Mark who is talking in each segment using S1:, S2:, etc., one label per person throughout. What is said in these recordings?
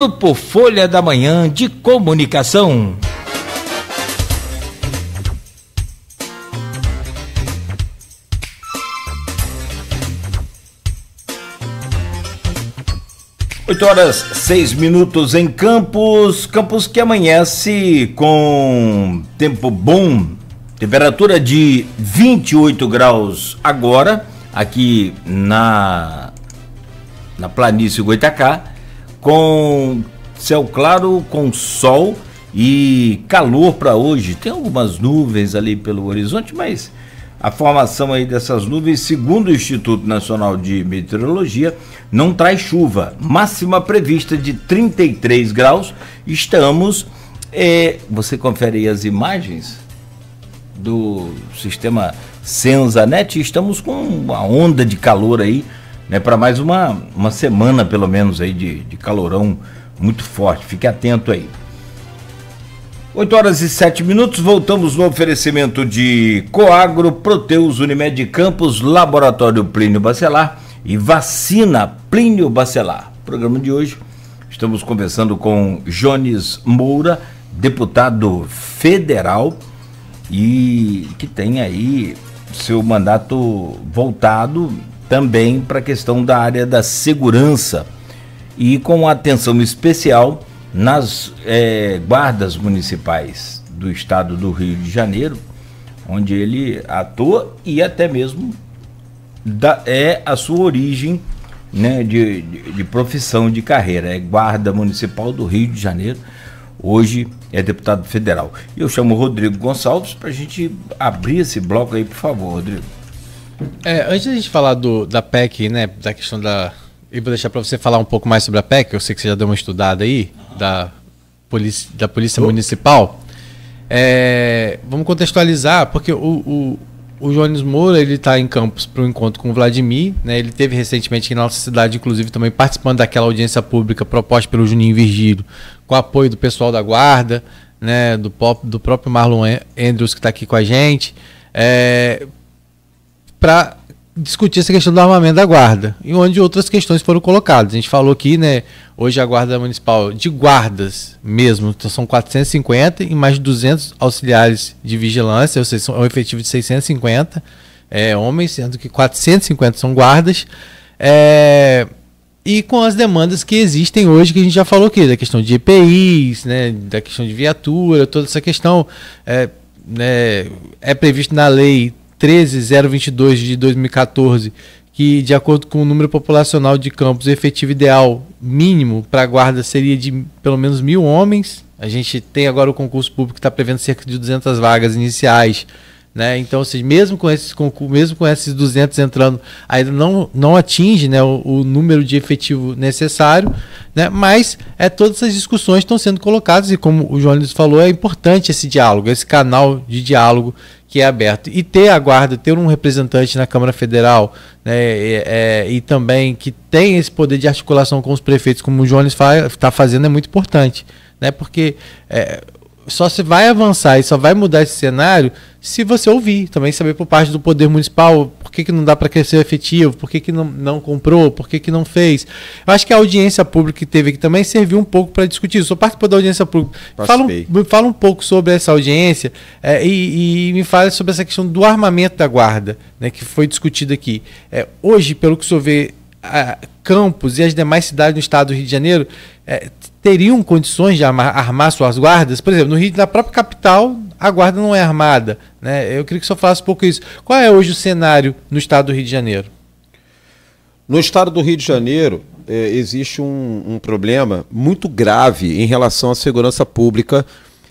S1: Grupo Folha da Manhã de Comunicação. Oito horas, seis minutos em Campos, Campos que amanhece com tempo bom, temperatura de 28 graus agora, aqui na, na planície Goitacá, com céu claro, com sol e calor para hoje. Tem algumas nuvens ali pelo horizonte, mas a formação aí dessas nuvens, segundo o Instituto Nacional de Meteorologia, não traz chuva. Máxima prevista de 33 graus. Estamos. É, você confere aí as imagens do sistema Senzanet. Estamos com uma onda de calor aí né, para mais uma, uma semana, pelo menos, aí de, de calorão muito forte. Fique atento aí. 8 horas e 7 minutos, voltamos no oferecimento de Coagro, Proteus, Unimed Campos, Laboratório Plínio Bacelar e Vacina Plínio Bacelar. Programa de hoje, estamos conversando com Jones Moura, deputado federal e que tem aí seu mandato voltado também para a questão da área da segurança e com atenção especial nas é, guardas municipais do estado do Rio de Janeiro, onde ele atua e até mesmo da, é a sua origem né, de, de, de profissão, de carreira. É guarda municipal do Rio de Janeiro, hoje é deputado federal. Eu chamo o Rodrigo Gonçalves para a gente abrir esse bloco aí, por favor, Rodrigo.
S2: É, antes da gente falar do, da PEC, né, da questão da... Eu vou deixar para você falar um pouco mais sobre a PEC, eu sei que você já deu uma estudada aí, da, polícia, da Polícia oh. Municipal. É, vamos contextualizar, porque o, o, o Jones Moura ele está em Campos para um encontro com o Vladimir. Né? Ele teve recentemente aqui na nossa cidade, inclusive, também participando daquela audiência pública proposta pelo Juninho Virgílio, com apoio do pessoal da Guarda, né? do, pop, do próprio Marlon Andrews, que está aqui com a gente. É, para discutir essa questão do armamento da guarda, e onde outras questões foram colocadas. A gente falou aqui, né, hoje a guarda municipal de guardas mesmo, então são 450 e mais de 200 auxiliares de vigilância, ou seja, é um efetivo de 650 é, homens, sendo que 450 são guardas, é, e com as demandas que existem hoje, que a gente já falou aqui, da questão de EPIs, né, da questão de viatura, toda essa questão é, né, é previsto na lei 13022 de 2014, que de acordo com o número populacional de campos, o efetivo ideal mínimo para a guarda seria de pelo menos mil homens. A gente tem agora o concurso público que está prevendo cerca de 200 vagas iniciais. Né? Então, assim, mesmo, com esses, com, mesmo com esses 200 entrando, ainda não, não atinge né, o, o, número de efetivo necessário, né? mas é, todas essas discussões estão sendo colocadas e, como o Jones falou, é importante esse diálogo, esse canal de diálogo que é aberto. E ter a guarda, ter um representante na Câmara Federal, né, é, é, e também que tem esse poder de articulação com os prefeitos, como o Jones está fazendo, é muito importante. Né, porque é, só se vai avançar e só vai mudar esse cenário se você ouvir. Também saber por parte do poder municipal por que, que não dá para crescer efetivo, por que, que não, não comprou, por que, que não fez. Eu acho que a audiência pública que teve aqui também serviu um pouco para discutir isso. Eu da audiência pública. Fala um, fala um, pouco sobre essa audiência é, e, e, me fala sobre essa questão do armamento da guarda, né, que foi discutido aqui. É, hoje, pelo que o senhor vê, Campos e as demais cidades do estado do Rio de Janeiro é, teriam condições de armar, armar, suas guardas? Por exemplo, no Rio, na própria capital, a guarda não é armada. Né? Eu queria que o senhor falasse um pouco isso. Qual é hoje o cenário no estado do Rio de Janeiro? No estado do Rio de Janeiro, é, existe um, um problema muito
S3: grave em relação à segurança pública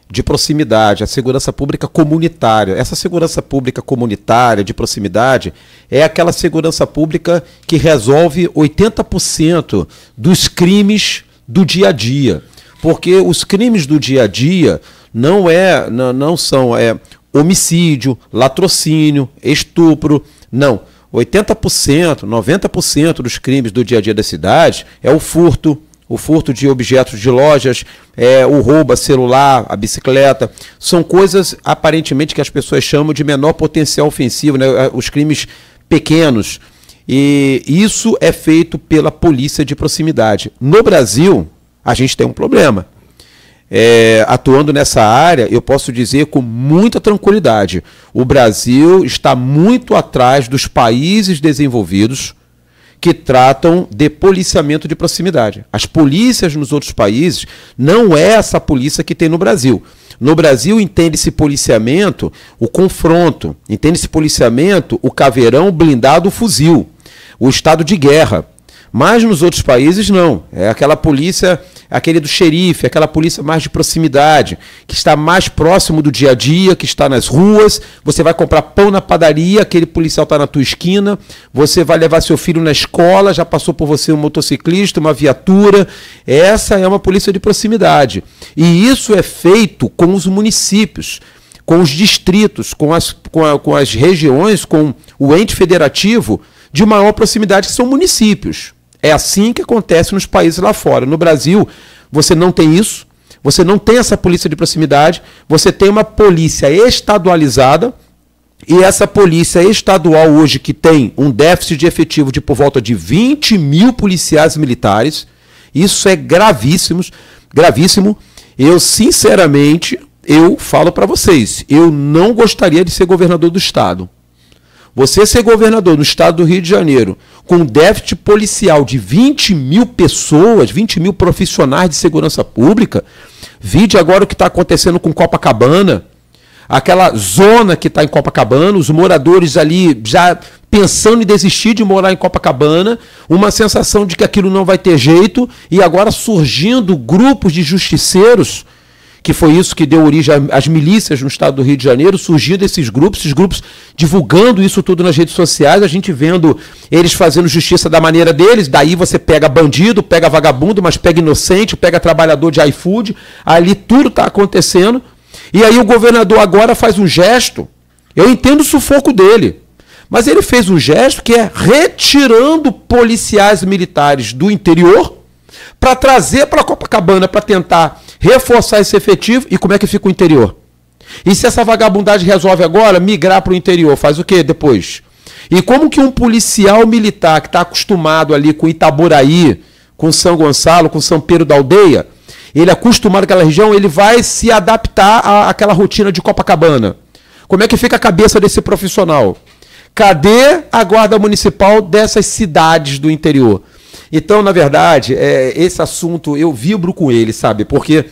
S3: de proximidade, a segurança pública comunitária. Essa segurança pública comunitária, de proximidade, é aquela segurança pública que resolve 80% dos crimes do dia a dia. Porque os crimes do dia a dia não, é, não, não são é, homicídio, latrocínio, estupro. Não. 80%, 90% dos crimes do dia a dia da cidade é o furto, o furto de objetos de lojas, é, o roubo a celular, a bicicleta, são coisas aparentemente que as pessoas chamam de menor potencial ofensivo, né? os crimes pequenos. E isso é feito pela polícia de proximidade. No Brasil, a gente tem um problema. É, atuando nessa área, eu posso dizer com muita tranquilidade: o Brasil está muito atrás dos países desenvolvidos que tratam de policiamento de proximidade. As polícias nos outros países não é essa polícia que tem no Brasil. No Brasil, entende-se policiamento o confronto, entende-se policiamento o caveirão, blindado, o fuzil o estado de guerra. Mas nos outros países não. É aquela polícia, aquele do xerife, aquela polícia mais de proximidade, que está mais próximo do dia a dia, que está nas ruas. Você vai comprar pão na padaria, aquele policial está na tua esquina. Você vai levar seu filho na escola, já passou por você um motociclista, uma viatura. Essa é uma polícia de proximidade. E isso é feito com os municípios com os distritos, com as, com, a, com, as regiões, com o ente federativo, de maior proximidade, que são municípios. É assim que acontece nos países lá fora. No Brasil, você não tem isso, você não tem essa polícia de proximidade, você tem uma polícia estadualizada. E essa polícia estadual hoje, que tem um déficit de efetivo de por volta de 20 mil policiais militares, isso é gravíssimo, gravíssimo. Eu, sinceramente, eu falo para vocês, eu não gostaria de ser governador do estado. Você ser governador no estado do Rio de Janeiro, com um déficit policial de 20 mil pessoas, 20 mil profissionais de segurança pública, vide agora o que está acontecendo com Copacabana, aquela zona que está em Copacabana, os moradores ali já pensando em desistir de morar em Copacabana, uma sensação de que aquilo não vai ter jeito, e agora surgindo grupos de justiceiros que foi isso que deu origem às milícias no estado do Rio de Janeiro, surgindo esses grupos, esses grupos divulgando isso tudo nas redes sociais, a gente vendo eles fazendo justiça da maneira deles, daí você pega bandido, pega vagabundo, mas pega inocente, pega trabalhador de iFood, ali tudo está acontecendo. E aí o governador agora faz um gesto, eu entendo o sufoco dele, mas ele fez um gesto que é retirando policiais militares do interior para trazer para Copacabana para tentar reforçar esse efetivo e como é que fica o interior. E se essa vagabundagem resolve agora, migrar para o interior, faz o que depois? E como que um policial militar que está acostumado ali com Itaboraí, com São Gonçalo, com São Pedro da Aldeia, ele é acostumado àquela região, ele vai se adaptar à, àquela rotina de Copacabana. Como é que fica a cabeça desse profissional? Cadê a guarda municipal dessas cidades do interior? Então, na verdade, é, esse assunto eu vibro com ele, sabe? Porque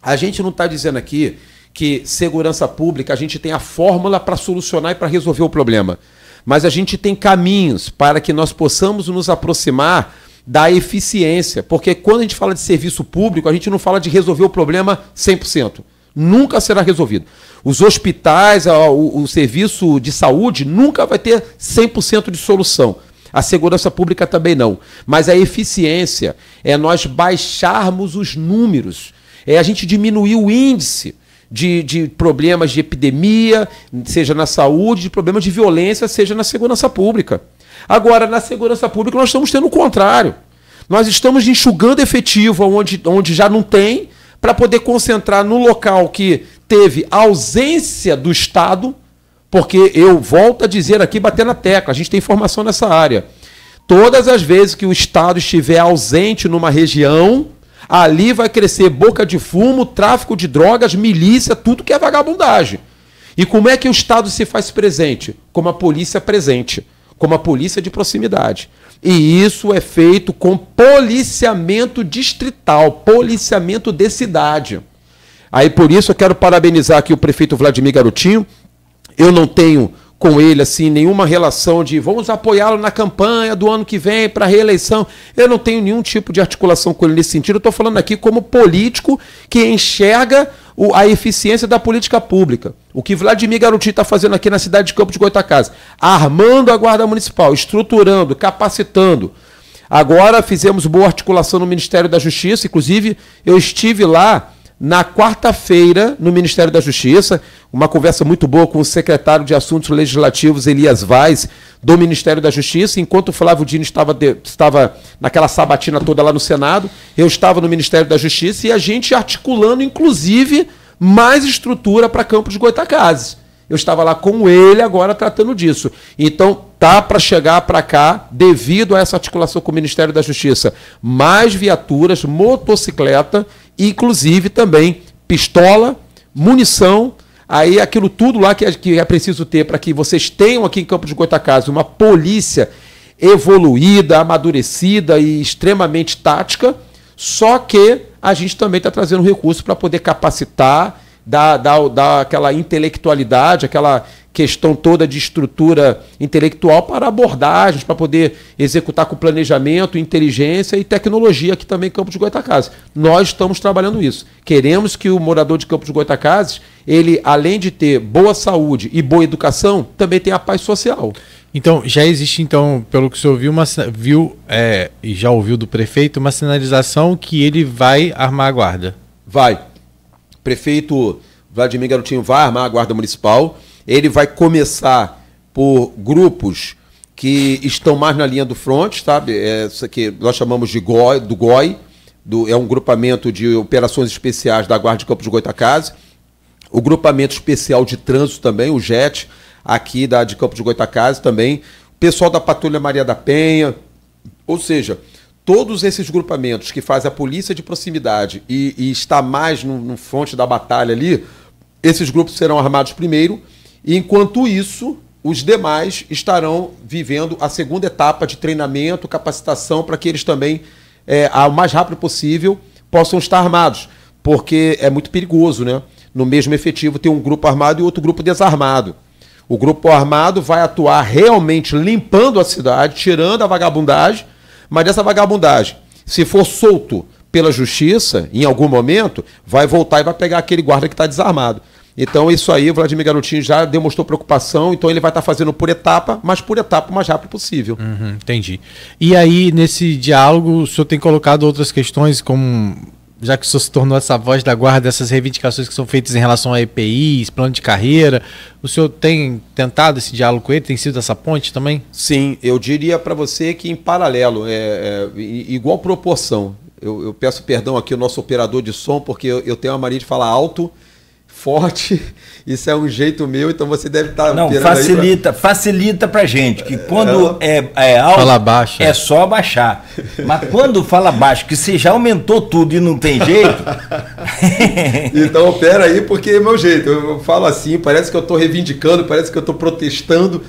S3: a gente não está dizendo aqui que segurança pública, a gente tem a fórmula para solucionar e para resolver o problema. Mas a gente tem caminhos para que nós possamos nos aproximar da eficiência. Porque quando a gente fala de serviço público, a gente não fala de resolver o problema 100%. Nunca será resolvido. Os hospitais, o, o serviço de saúde, nunca vai ter 100% de solução. A segurança pública também não. Mas a eficiência é nós baixarmos os números, é a gente diminuir o índice. De, de, problemas de epidemia, seja na saúde, de problemas de violência, seja na segurança pública. Agora, na segurança pública, nós estamos tendo o contrário. Nós estamos enxugando efetivo onde, onde já não tem, para poder concentrar no local que teve ausência do Estado, porque eu volto a dizer aqui, bater na tecla, a gente tem informação nessa área. Todas as vezes que o Estado estiver ausente numa região, ali vai crescer boca de fumo, tráfico de drogas, milícia, tudo que é vagabundagem. E como é que o Estado se faz presente? Como a polícia presente, como a polícia de proximidade. E isso é feito com policiamento distrital, policiamento de cidade. Aí por isso eu quero parabenizar aqui o prefeito Vladimir Garotinho, eu não tenho com ele assim nenhuma relação de vamos apoiá-lo na campanha do ano que vem para reeleição. Eu não tenho nenhum tipo de articulação com ele nesse sentido. Eu estou falando aqui como político que enxerga a eficiência da política pública. O que Vladimir Garuti está fazendo aqui na cidade de Campo de Goitacazes, armando a guarda municipal, estruturando, capacitando. Agora fizemos boa articulação no Ministério da Justiça, inclusive eu estive lá na quarta-feira, no Ministério da Justiça, uma conversa muito boa com o secretário de Assuntos Legislativos, Elias Vaz, do Ministério da Justiça. Enquanto o Flávio Dino estava, de, estava naquela sabatina toda lá no Senado, eu estava no Ministério da Justiça e a gente articulando, inclusive, mais estrutura para Campos de Goitacazes. Eu estava lá com ele agora tratando disso. Então, tá para chegar para cá, devido a essa articulação com o Ministério da Justiça, mais viaturas, motocicleta inclusive também pistola, munição, aí aquilo tudo lá que é, que é preciso ter para que vocês tenham aqui em Campo de Goitacazes uma polícia evoluída, amadurecida e extremamente tática, só que a gente também está trazendo recurso para poder capacitar dá, dá, dá aquela intelectualidade, aquela questão toda de estrutura intelectual para abordagens, para poder executar com planejamento, inteligência e tecnologia aqui também em Campos de Goitacazes. Nós estamos trabalhando isso. Queremos que o morador de Campos de Goitacazes, ele além de ter boa saúde
S2: e boa educação, também tenha paz social. Então, já existe, então, pelo que você ouviu, uma, viu é, e já ouviu do prefeito, uma sinalização que ele vai armar a guarda. Vai prefeito Vladimir Garotinho vai armar a Guarda Municipal.
S3: Ele vai começar por grupos que estão mais na linha do front, sabe? Essa é, que nós chamamos de GOI, do GOI, do, é um grupamento de operações especiais da Guarda de Campos de Goitacazes. O grupamento especial de trânsito também, o JET, aqui da de Campos de Goitacazes também. O pessoal da Patrulha Maria da Penha. Ou seja, todos esses grupamentos que fazem a polícia de proximidade e, e está mais no, no fronte da batalha ali, esses grupos serão armados primeiro, e enquanto isso, os demais estarão vivendo a segunda etapa de treinamento, capacitação, para que eles também, é, ao mais rápido possível, possam estar armados, porque é muito perigoso, né? No mesmo efetivo, ter um grupo armado e outro grupo desarmado. O grupo armado vai atuar realmente limpando a cidade, tirando a vagabundagem mas dessa vagabundagem, se for solto pela justiça, em algum momento, vai voltar e vai pegar aquele guarda que está desarmado. Então, isso aí, o Vladimir Garotinho já demonstrou preocupação, então ele vai estar tá fazendo por etapa, mas por etapa o mais rápido possível.
S2: Uhum, entendi. E aí, nesse diálogo, o senhor tem colocado outras questões como já que o senhor se tornou essa voz da guarda dessas reivindicações que são feitas em relação a EPIs, plano de carreira, o senhor tem tentado esse diálogo com ele? Tem sido essa ponte também?
S3: Sim, eu diria para você que em paralelo, é, é igual proporção. Eu, eu, peço perdão aqui ao nosso operador de som, porque eu, eu tenho a mania de falar alto forte. Isso é um jeito meu, então você deve estar. Tá não, facilita,
S1: pra... facilita pra gente, que quando é, é, é alto, fala baixo. É, é só baixar. Mas quando fala baixo, que você já aumentou tudo e não tem jeito.
S3: então, pera aí, porque é meu jeito. Eu falo assim, parece que eu estou reivindicando, parece que eu estou protestando,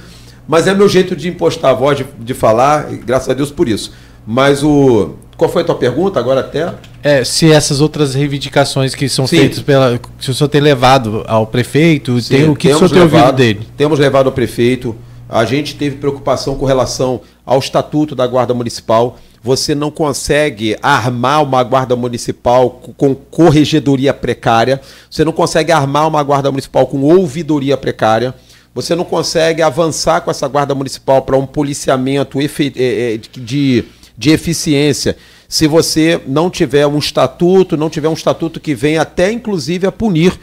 S3: mas é meu jeito de impostar a voz, de, de falar, graças a Deus por isso. Mas o. Qual foi a tua pergunta agora até?
S2: É, se essas outras reivindicações que são Sim. feitas pela. Se o senhor tem levado ao prefeito, Sim, tem, o que o senhor tem levado,
S3: ouvido dele? Temos levado ao prefeito. A gente teve preocupação com relação ao estatuto da Guarda Municipal. Você não consegue armar uma guarda municipal com corregedoria precária. Você não consegue armar uma guarda municipal com ouvidoria precária. Você não consegue avançar com essa guarda municipal para um policiamento eh, eh, de de eficiência. Se você não tiver um estatuto, não tiver um estatuto que venha até inclusive a punir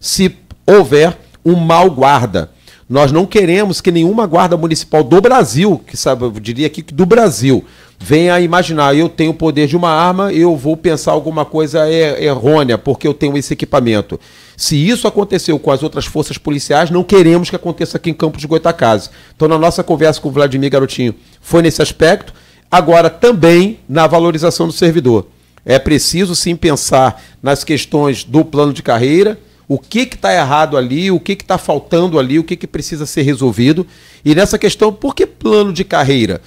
S3: se houver um mau guarda. Nós não queremos que nenhuma guarda municipal do Brasil, que sabe, eu diria aqui que do Brasil, venha a imaginar, eu tenho o poder de uma arma, eu vou pensar alguma coisa é, errônea, porque eu tenho esse equipamento. Se isso aconteceu com as outras forças policiais, não queremos que aconteça aqui em Campos de Goitacazes. Então, na nossa conversa com o Vladimir Garotinho, foi nesse aspecto. Agora, também na valorização do servidor. É preciso sim pensar nas questões do plano de carreira, o que está errado ali, o que está faltando ali, o que, que precisa ser resolvido. E nessa questão, por que plano de carreira?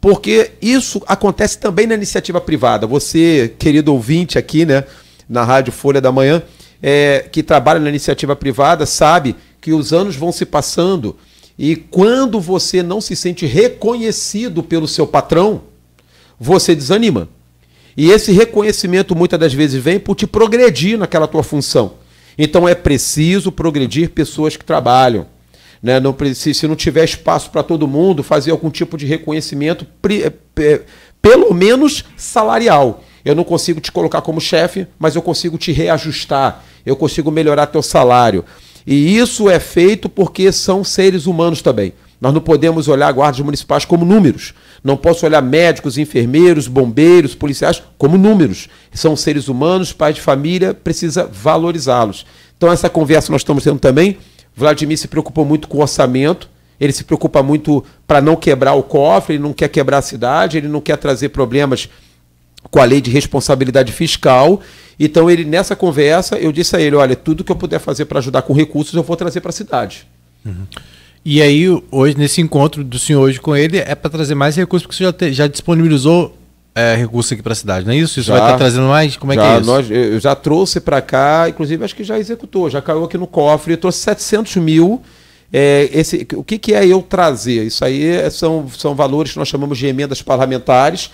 S3: Porque isso acontece também na iniciativa privada. Você, querido ouvinte aqui, né, na Rádio Folha da Manhã, é, que trabalha na iniciativa privada, sabe que os anos vão se passando e quando você não se sente reconhecido pelo seu patrão, você desanima. E esse reconhecimento muitas das vezes vem por te progredir naquela tua função. Então é preciso progredir pessoas que trabalham. Né? Não, se não tiver espaço para todo mundo, fazer algum tipo de reconhecimento, eh, pelo menos salarial. Eu não consigo te colocar como chefe, mas eu consigo te reajustar, eu consigo melhorar teu salário. E isso é feito porque são seres humanos também. Nós não podemos olhar guardas municipais como números. Não posso olhar médicos, enfermeiros, bombeiros, policiais como números. São seres humanos, pais de família, precisa valorizá-los. Então, essa conversa nós estamos tendo também. Vladimir se preocupou muito com o orçamento. Ele se preocupa muito para não quebrar o cofre, ele não quer quebrar a cidade, ele não quer trazer problemas com a lei de responsabilidade fiscal. Então, ele nessa conversa, eu disse a ele: olha, tudo que eu puder fazer para ajudar com recursos, eu vou trazer para a cidade.
S1: Uhum.
S2: E aí, hoje, nesse encontro do senhor hoje com ele, é para trazer mais recursos, porque você já, te, já disponibilizou é, recursos aqui para a cidade, não é isso? Isso vai estar tá trazendo mais? Como é já, que é isso? Nós,
S1: eu já
S3: trouxe para cá, inclusive acho que já executou, já caiu aqui no cofre, trouxe 700 mil. É, esse, o que, que é eu trazer? Isso aí é, são, são valores que nós chamamos de emendas parlamentares,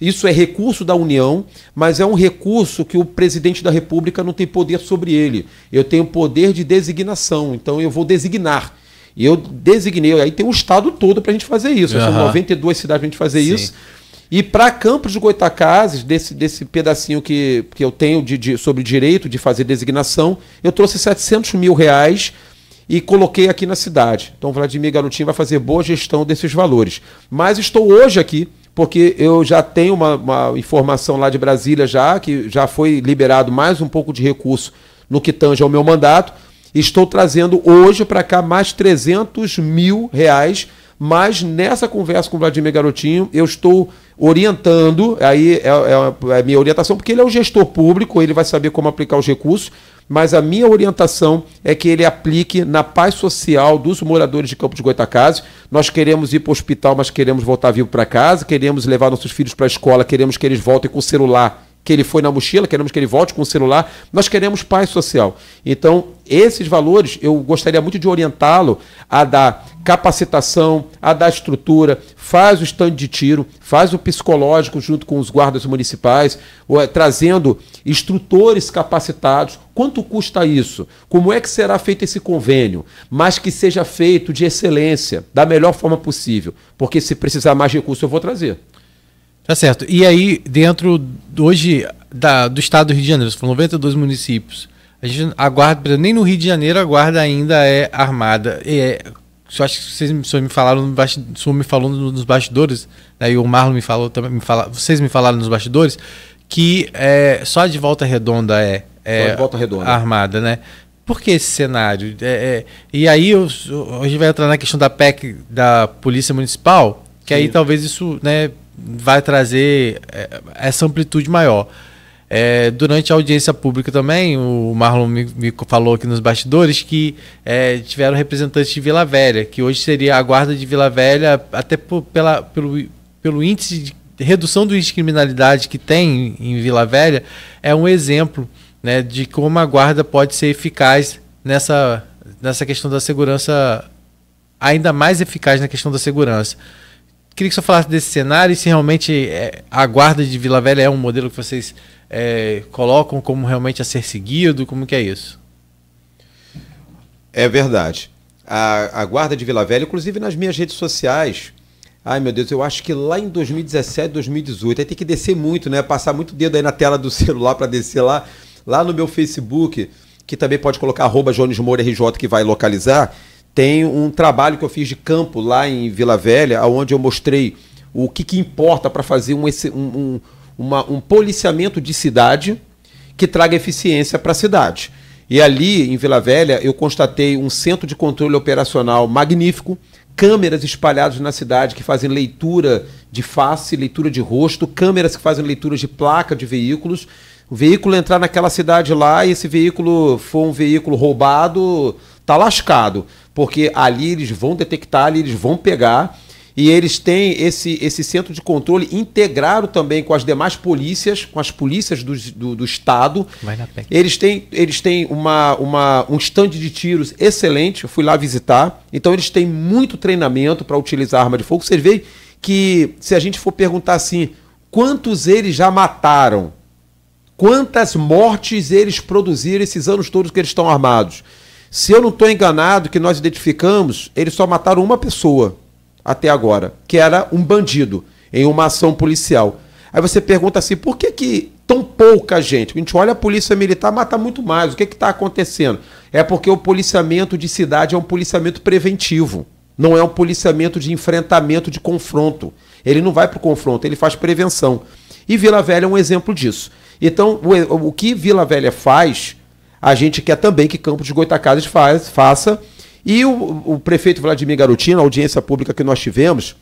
S3: isso é recurso da União, mas é um recurso que o presidente da República não tem poder sobre ele. Eu tenho poder de designação, então eu vou designar. E eu designei, aí tem o estado todo para a gente fazer isso. Uhum. São 92 cidades para a gente fazer Sim. isso. E para Campos de Goitacazes, desse, desse pedacinho que, que eu tenho de, de, sobre direito de fazer designação, eu trouxe 700 mil reais e coloquei aqui na cidade. Então, Vladimir Garotinho vai fazer boa gestão desses valores. Mas estou hoje aqui porque eu já tenho uma, uma, informação lá de Brasília já, que já foi liberado mais um pouco de recurso no que tange ao meu mandato. Estou trazendo hoje para cá mais 300 mil reais, mas nessa conversa com o Vladimir Garotinho, eu estou orientando, aí é, é, é a minha orientação, porque ele é o gestor público, ele vai saber como aplicar os recursos, mas a minha orientação é que ele aplique na paz social dos moradores de Campos de Goitacazes. Nós queremos ir para o hospital, mas queremos voltar vivo para casa, queremos levar nossos filhos para a escola, queremos que eles voltem com o celular que ele foi na mochila, queremos que ele volte com o celular, nós queremos paz social. Então, esses valores, eu gostaria muito de orientá-lo a dar capacitação, a da estrutura, faz o stand de tiro, faz o psicológico junto com os guardas municipais, eh, trazendo instrutores capacitados. Quanto custa isso? Como é que será feito esse convênio? Mas que seja feito
S2: de excelência, da melhor forma possível,
S3: porque se precisar mais recurso eu vou trazer.
S2: Tá certo. E aí, dentro hoje da, do estado do Rio de Janeiro, são 92 municípios. A gente aguarda, nem no Rio de Janeiro a guarda ainda é armada. É, eu acho que vocês, me falaram, o senhor me falou nos bastidores, né, e o Marlon me falou também, me fala, vocês me falaram nos bastidores, que é, só de volta redonda é, é só de volta redonda. armada, né? Por que esse cenário? É, é, e aí eu, a gente vai entrar na questão da PEC da Polícia Municipal, que Sim. aí talvez isso né, vai trazer é, essa amplitude maior. É, durante a audiência pública também, o Marlon me, me falou aqui nos bastidores que é, tiveram representantes de Vila Velha, que hoje seria a guarda de Vila Velha, até por, pela, pelo, pelo índice de redução do índice de criminalidade que tem em Vila Velha, é um exemplo né, de como a guarda pode ser eficaz nessa, nessa questão da segurança, ainda mais eficaz na questão da segurança. Queria que você falasse desse cenário e se realmente é, a guarda de Vila Velha é um modelo que vocês é, colocam como realmente a ser seguido? Como que é isso? É verdade.
S3: A, a guarda de Vila Velha, inclusive nas minhas redes sociais, Ai, meu Deus, eu acho que lá em 2017, 2018, aí tem que descer muito, né? Passar muito dedo aí na tela do celular para descer lá. Lá no meu Facebook, que também pode colocar arroba Jones Moura RJ que vai localizar, tem um trabalho que eu fiz de campo lá em Vila Velha, onde eu mostrei o que, que importa para fazer um, um, uma, um policiamento de cidade que traga eficiência para a cidade. E ali, em Vila Velha, eu constatei um centro de controle operacional magnífico, câmeras espalhadas na cidade que fazem leitura de face, leitura de rosto, câmeras que fazem leitura de placa de veículos. O veículo entrar naquela cidade lá e esse veículo for um veículo roubado, tá lascado, porque ali eles vão detectar, ali eles vão pegar e eles têm esse, esse centro de controle integrado também com as demais polícias, com as polícias do, do, do Estado. Vai na Eles têm, eles têm uma, uma, um stand de tiros excelente, eu fui lá visitar. Então eles têm muito treinamento para utilizar arma de fogo. Você vê que se a gente for perguntar assim, quantos eles já mataram? Quantas mortes eles produziram esses anos todos que eles estão armados? Se eu não estou enganado, que nós identificamos, eles só mataram uma pessoa até agora, que era um bandido em uma ação policial. Aí você pergunta assim, por que, que tão pouca gente? A gente olha a polícia militar, mata muito mais. O que é está acontecendo? É porque o policiamento de cidade é um policiamento preventivo. Não é um policiamento de enfrentamento, de confronto. Ele não vai para o confronto, ele faz prevenção. E Vila Velha é um exemplo disso. Então, o, o que Vila Velha faz, a gente quer também que Campos de Goitacazes faz, faça e o, o prefeito Vladimir Garotinho, na audiência pública que nós tivemos,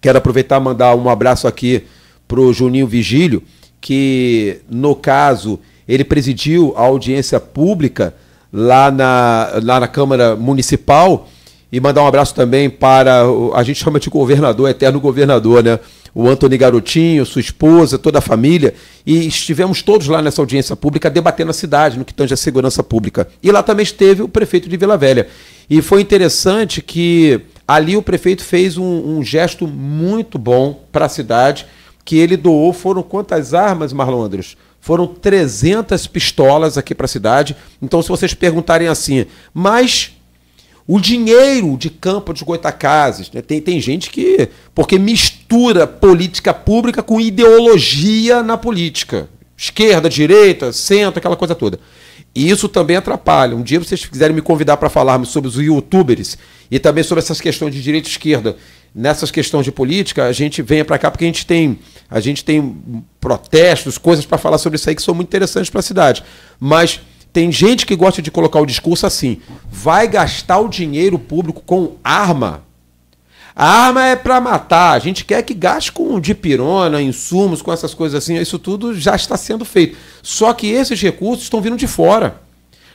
S3: quero aproveitar e mandar um abraço aqui para o Juninho Vigílio, que no caso ele presidiu a audiência pública lá na, lá na Câmara Municipal. E mandar um abraço também para. A gente chama de governador, eterno governador, né? O Antônio Garotinho, sua esposa, toda a família. E estivemos todos lá nessa audiência pública debatendo a cidade, no que tange à segurança pública. E lá também esteve o prefeito de Vila Velha. E foi interessante que ali o prefeito fez um, um gesto muito bom para a cidade, que ele doou, foram quantas armas, Marlon Andres? Foram 300 pistolas aqui para a cidade. Então, se vocês perguntarem assim, mas o dinheiro de Campo de Goitacazes, né? tem, tem gente que. porque mistura política pública com ideologia na política. Esquerda, direita, centro, aquela coisa toda. E isso também atrapalha. Um dia vocês quiserem me convidar para falarmos sobre os youtubers e também sobre essas questões de direita e esquerda. Nessas questões de política, a gente venha para cá porque a gente tem, a gente tem protestos, coisas para falar sobre isso aí que são muito interessantes para a cidade. Mas tem gente que gosta de colocar o discurso assim: vai gastar o dinheiro público com arma a arma é para matar. A gente quer que gaste com dipirona, insumos, com essas coisas assim. Isso tudo já está sendo feito. Só que esses recursos estão vindo de fora.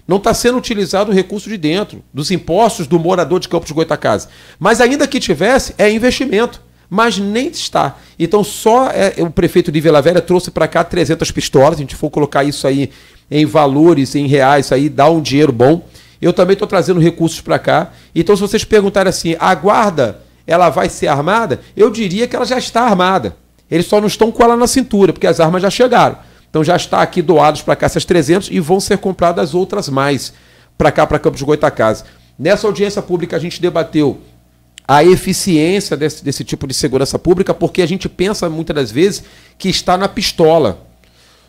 S3: Não está sendo utilizado o recurso de dentro, dos impostos do morador de Campos de Goitacazes. Mas ainda que tivesse, é investimento. Mas nem está. Então só é, o prefeito de Vila Velha trouxe para cá 300 pistolas. A gente for colocar isso aí em valores, em reais, aí dá um dinheiro bom. Eu também estou trazendo recursos para cá. Então se vocês perguntarem assim, aguarda ela vai ser armada, eu diria que ela já está armada. Eles só não estão com ela na cintura, porque as armas já chegaram. Então já está aqui doados para cá essas 300 e vão ser compradas outras mais para cá, para Campos de Goitacazes. Nessa audiência pública a gente debateu a eficiência desse, desse tipo de segurança pública, porque a gente pensa muitas das vezes que está na pistola.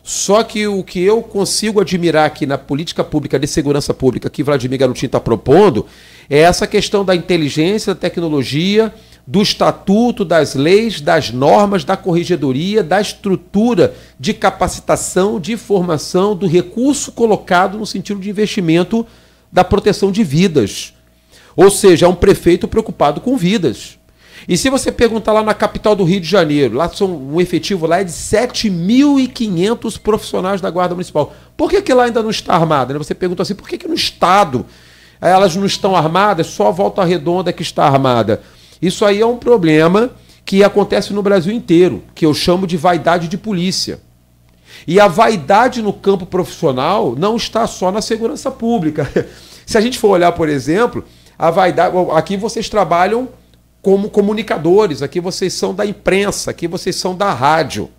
S3: Só que o que eu consigo admirar aqui na política pública de segurança pública que Vladimir Garotinho está propondo é essa questão da inteligência, da tecnologia, do estatuto, das leis, das normas, da corregedoria, da estrutura de capacitação, de formação, do recurso colocado no sentido de investimento da proteção de vidas. Ou seja, é um prefeito preocupado com vidas. E se você perguntar lá na capital do Rio de Janeiro, lá são um efetivo lá é de 7.500 profissionais da Guarda Municipal. Por que, que lá ainda não está armada? Né? Você pergunta assim, por que, que no Estado elas não estão armadas, só a volta redonda que está armada. Isso aí é um problema que acontece no Brasil inteiro, que eu chamo de vaidade de polícia. E a vaidade no campo profissional não está só na segurança pública. Se a gente for olhar, por exemplo, a vaidade. Aqui vocês trabalham como comunicadores, aqui vocês são da imprensa, aqui vocês são da rádio.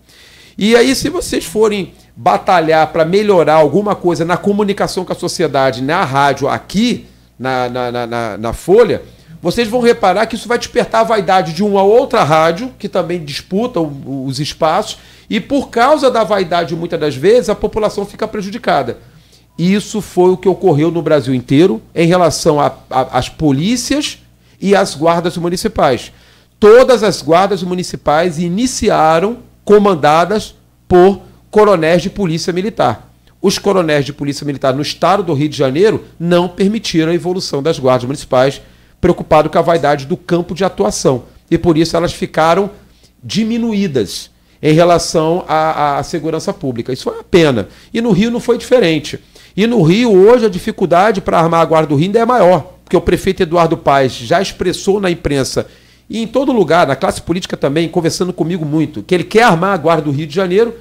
S3: E aí, se vocês forem batalhar para melhorar alguma coisa na comunicação com a sociedade, na rádio aqui, na, na, na, na Folha, vocês vão reparar que isso vai despertar a vaidade de uma outra rádio, que também disputa os espaços, e por causa da vaidade, muitas das vezes, a população fica prejudicada. Isso foi o que ocorreu no Brasil inteiro em relação às polícias e às guardas municipais. Todas as guardas municipais iniciaram comandadas por coronéis de polícia militar os coronéis de polícia militar no estado do Rio de Janeiro não permitiram a evolução das guardas municipais, preocupado com a vaidade do campo de atuação. E por isso elas ficaram diminuídas em relação à, à segurança pública. Isso é uma pena. E no Rio não foi diferente. E no Rio, hoje, a dificuldade para armar a guarda do Rio ainda é maior, porque o prefeito Eduardo Paes já expressou na imprensa e em todo lugar, na classe política também, conversando comigo muito, que ele quer armar a guarda do Rio de Janeiro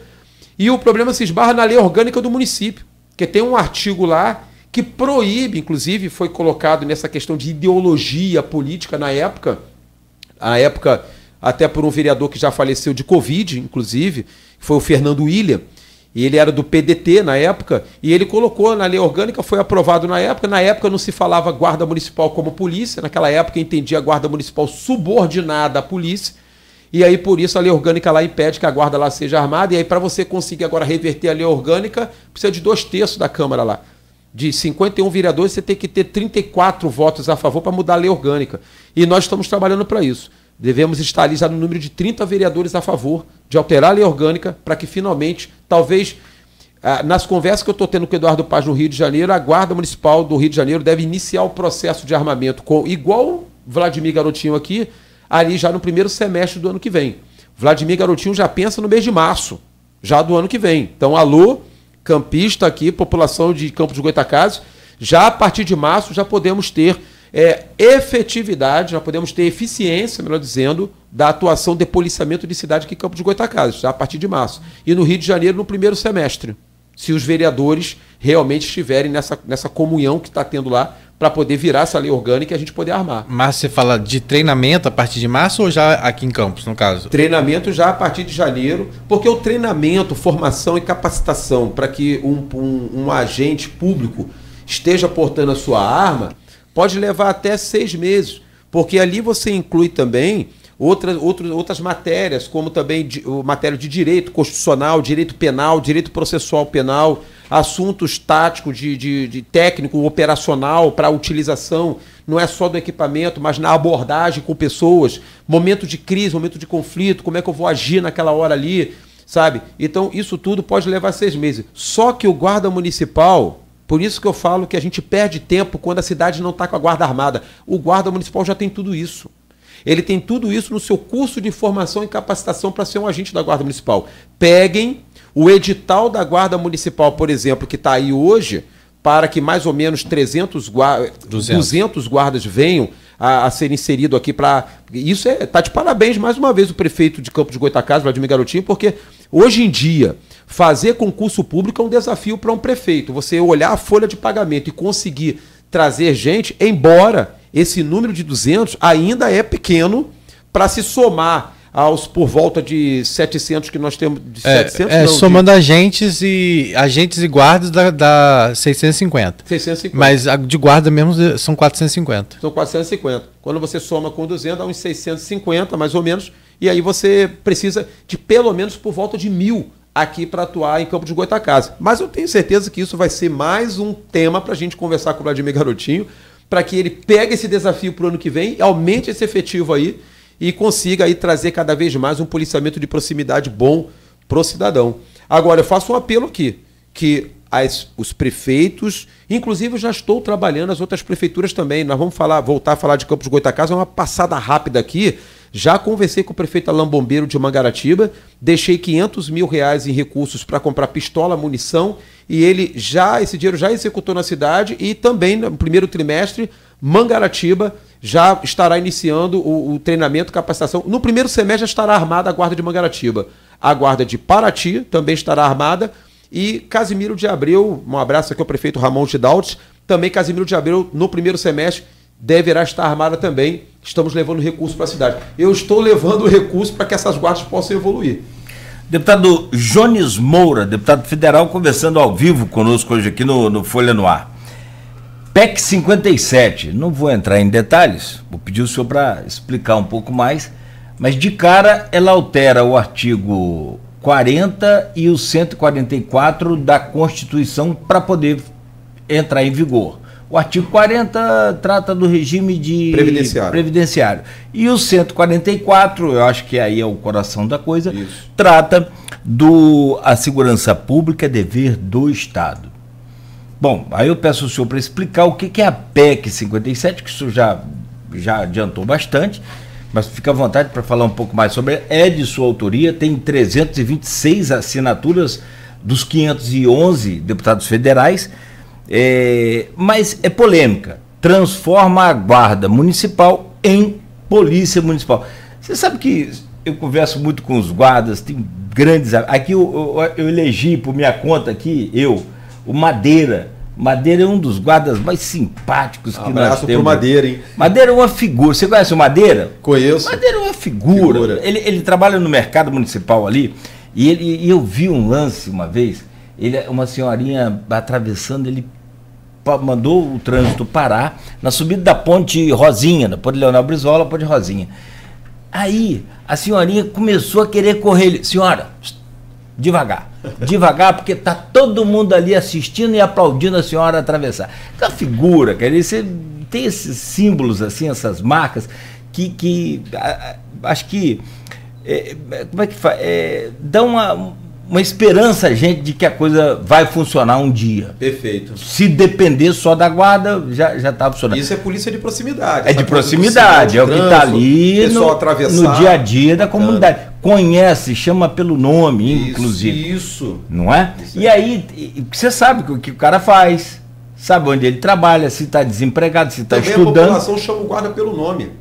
S3: e o problema se esbarra na lei orgânica do município, que tem um artigo lá que proíbe, inclusive foi colocado nessa questão de ideologia política na época, a época até por um vereador que já faleceu de Covid, inclusive, foi o Fernando William, e ele era do PDT na época, e ele colocou na lei orgânica, foi aprovado na época. Na época não se falava guarda municipal como polícia, naquela época entendia a guarda municipal subordinada à polícia. E aí, por isso, a lei orgânica lá impede que a guarda lá seja armada. E aí, para você conseguir agora reverter a lei orgânica, precisa de dois terços da Câmara lá. De 51 vereadores, você tem que ter 34 votos a favor para mudar a lei orgânica. E nós estamos trabalhando para isso. Devemos estar ali já no número de 30 vereadores a favor de alterar a lei orgânica para que finalmente, talvez, ah, nas conversas que eu estou tendo com o Eduardo Paz no Rio de Janeiro, a Guarda Municipal do Rio de Janeiro deve iniciar o processo de armamento, com, igual Vladimir Garotinho aqui, ali já no primeiro semestre do ano que vem. Vladimir Garotinho já pensa no mês de março, já do ano que vem. Então, alô, campista aqui, população de Campos de Goitacazes, já a partir de março já podemos ter é, efetividade, já podemos ter eficiência, melhor dizendo, da atuação de policiamento de cidade aqui em Campos de Goitacazes, já a partir de março. E no Rio de Janeiro, no primeiro semestre se os vereadores realmente estiverem nessa, nessa comunhão que está tendo lá para poder virar essa lei orgânica e a gente poder armar.
S2: Mas você fala de treinamento a partir de março ou já aqui em Campos, no caso?
S3: Treinamento já a partir de janeiro, porque o treinamento, formação e capacitação para que um, um, um agente público esteja portando a sua arma pode levar até seis meses, porque ali você inclui também outras, outras matérias, como também de, o matéria de direito constitucional, direito penal, direito processual penal, assuntos táticos de, de, de técnico operacional para utilização, não é só do equipamento, mas na abordagem com pessoas, momento de crise, momento de conflito, como é que eu vou agir naquela hora ali, sabe? Então, isso tudo pode levar seis meses. Só que o guarda municipal, por isso que eu falo que a gente perde tempo quando a cidade não está com a guarda armada. O guarda municipal já tem tudo isso. Ele tem tudo isso no seu curso de formação e capacitação para ser um agente da Guarda Municipal. Peguem o edital da Guarda Municipal, por exemplo, que está aí hoje, para que mais ou menos 300 200. 200 guardas venham a, a ser inserido aqui para isso é tá de parabéns mais uma vez o prefeito de Campos de Goitacazes, Vladimir Garotinho, porque hoje em dia fazer concurso público é um desafio para um prefeito. Você olhar a folha de pagamento e conseguir trazer gente, embora esse número de 200 ainda é pequeno para se somar aos por volta de 700 que nós temos. De é, 700, é não, somando
S2: de... agentes e agentes e guardas da, da 650. 650. Mas a, de guarda mesmo eh, são 450.
S3: São 450. Quando você soma com 200, dá uns 650, mais ou menos. E aí você precisa de pelo menos por volta de mil aqui para atuar em Campo de Goitacazes. Mas eu tenho certeza que isso vai ser mais um tema para a gente conversar com o Vladimir Garotinho, para que ele pegue esse desafio para o ano que vem, aumente esse efetivo aí e consiga aí trazer cada vez mais um policiamento de proximidade bom para o cidadão. Agora, eu faço um apelo aqui, que as, os prefeitos, inclusive eu já estou trabalhando as outras prefeituras também. Nós vamos falar, voltar a falar de Campos Goitacazes, é uma passada rápida aqui, já conversei com o prefeito Alain Bombeiro de Mangaratiba, deixei 500 mil reais em recursos para comprar pistola, munição, e ele já, esse dinheiro já executou na cidade e também no primeiro trimestre, Mangaratiba já estará iniciando o, o treinamento, capacitação. No primeiro semestre já estará armada a guarda de Mangaratiba. A guarda de Paraty também estará armada. E Casimiro de Abreu, um abraço aqui ao prefeito Ramon Gidault, também Casimiro de Abreu, no primeiro semestre, deverá estar armada
S1: também estamos levando recurso para a cidade. Eu
S3: estou levando recurso para que essas guardas possam evoluir.
S1: Deputado Jones Moura, deputado federal, conversando ao vivo conosco hoje aqui no, no Folha no Ar. PEC 57, não vou entrar em detalhes, vou pedir o senhor para explicar um pouco mais, mas de cara ela altera o artigo 40 e o 144 da Constituição para poder entrar em vigor. O artigo 40 trata do regime de previdenciário. previdenciário. E o 144, eu acho que aí é o coração da coisa, Isso. trata do a segurança pública é dever do Estado. Bom, aí eu peço ao senhor para explicar o que, é a PEC 57, que o senhor já, já adiantou bastante, mas fica à vontade para falar um pouco mais sobre ela. É de sua autoria, tem 326 assinaturas dos 511 deputados federais é, mas é polêmica. Transforma a guarda municipal em polícia municipal. Você sabe que eu converso muito com os guardas, tem grandes. Aqui eu, eu, eu elegi por minha conta aqui, eu, o Madeira. Madeira é um dos guardas mais simpáticos que Abraço nós temos. Abraço Madeira, hein? Madeira é uma figura. Você conhece o Madeira? Conheço.
S3: Madeira é uma figura.
S1: figura. Ele, ele, trabalha no mercado municipal ali e, ele, e eu vi um lance uma vez. Ele, uma senhorinha atravessando, ele mandou o trânsito parar na subida da ponte Rosinha, na né? ponte Leonel Brizola, ponte Rosinha. Aí a senhorinha começou a querer correr. Ele, Senhora, devagar, devagar, porque tá todo mundo ali assistindo e aplaudindo a senhora atravessar. Aquela figura, quer dizer, você tem esses símbolos assim, essas marcas que, que a, a, acho que é, é como é que faz? É, dá uma uma esperança, gente, de que a coisa vai funcionar um dia. Perfeito. Se depender só da guarda, já já está funcionando. Isso é polícia de proximidade. É de proximidade, é o que está ali no, no, dia a dia da bacana. comunidade. Conhece, chama pelo nome, isso, inclusive. Isso. Não é? Isso e é. aí, você sabe o que, que o cara faz, sabe onde ele trabalha, se está desempregado, se está estudando. A população
S3: chama o guarda pelo nome.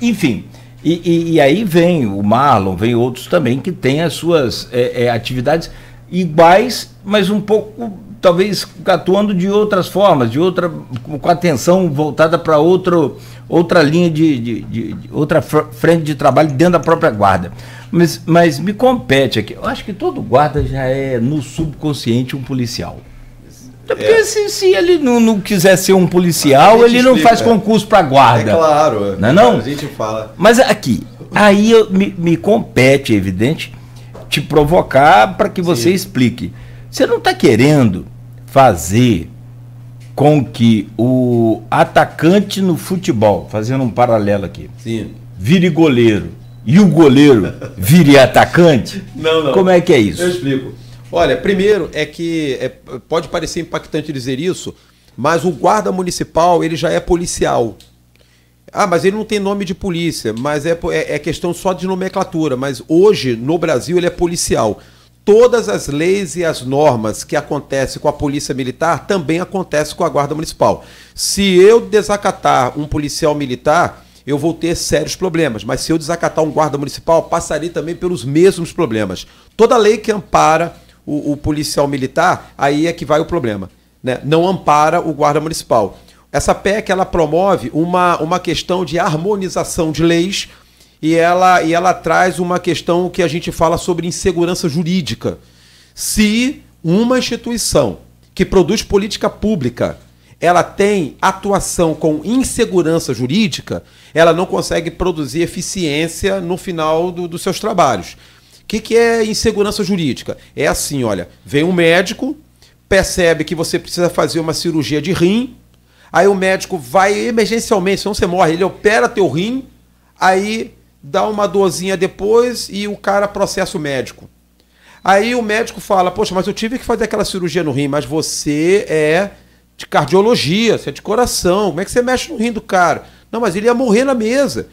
S1: Enfim. E, e, e, aí vem o Marlon, vem outros também que têm as suas é, é, atividades iguais, mas um pouco, talvez, atuando de outras formas, de outra, com atenção voltada para outro, outra linha de, de, de, de, outra frente de trabalho dentro da própria guarda. Mas, mas me compete aqui, eu acho que todo guarda já é no subconsciente um policial. É porque é. Se, se, ele não, não, quiser ser um policial, ele não faz é. concurso para guarda. É claro, não, é, não? a gente fala. Mas aqui, aí eu, me, me compete, é evidente, te provocar para que você Sim. explique. Você não está querendo fazer com que o atacante no futebol, fazendo um paralelo aqui, Sim. vire goleiro e o goleiro vire atacante?
S3: Não, não. Como é que é isso? Eu explico. Olha, primeiro é que é, pode parecer impactante dizer isso, mas o guarda municipal ele já é policial. Ah, mas ele não tem nome de polícia, mas é, é, é questão só de nomenclatura. Mas hoje, no Brasil, ele é policial. Todas as leis e as normas que acontecem com a polícia militar também acontecem com a guarda municipal. Se eu desacatar um policial militar, eu vou ter sérios problemas. Mas se eu desacatar um guarda municipal, passarei também pelos mesmos problemas. Toda lei que ampara o, o policial militar, aí é que vai o problema. Né? Não ampara o guarda municipal. Essa PEC ela promove uma, uma questão de harmonização de leis e ela, e ela traz uma questão que a gente fala sobre insegurança jurídica. Se uma instituição que produz política pública ela tem atuação com insegurança jurídica, ela não consegue produzir eficiência no final do, dos seus trabalhos que, que é insegurança jurídica? É assim, olha, vem um médico, percebe que você precisa fazer uma cirurgia de rim, aí o médico vai emergencialmente, senão você morre, ele opera teu rim, aí dá uma dorzinha depois e o cara processa o médico. Aí o médico fala, poxa, mas eu tive que fazer aquela cirurgia no rim, mas você é de cardiologia, você é de coração, como é que você mexe no rim do cara? Não, mas ele ia morrer na mesa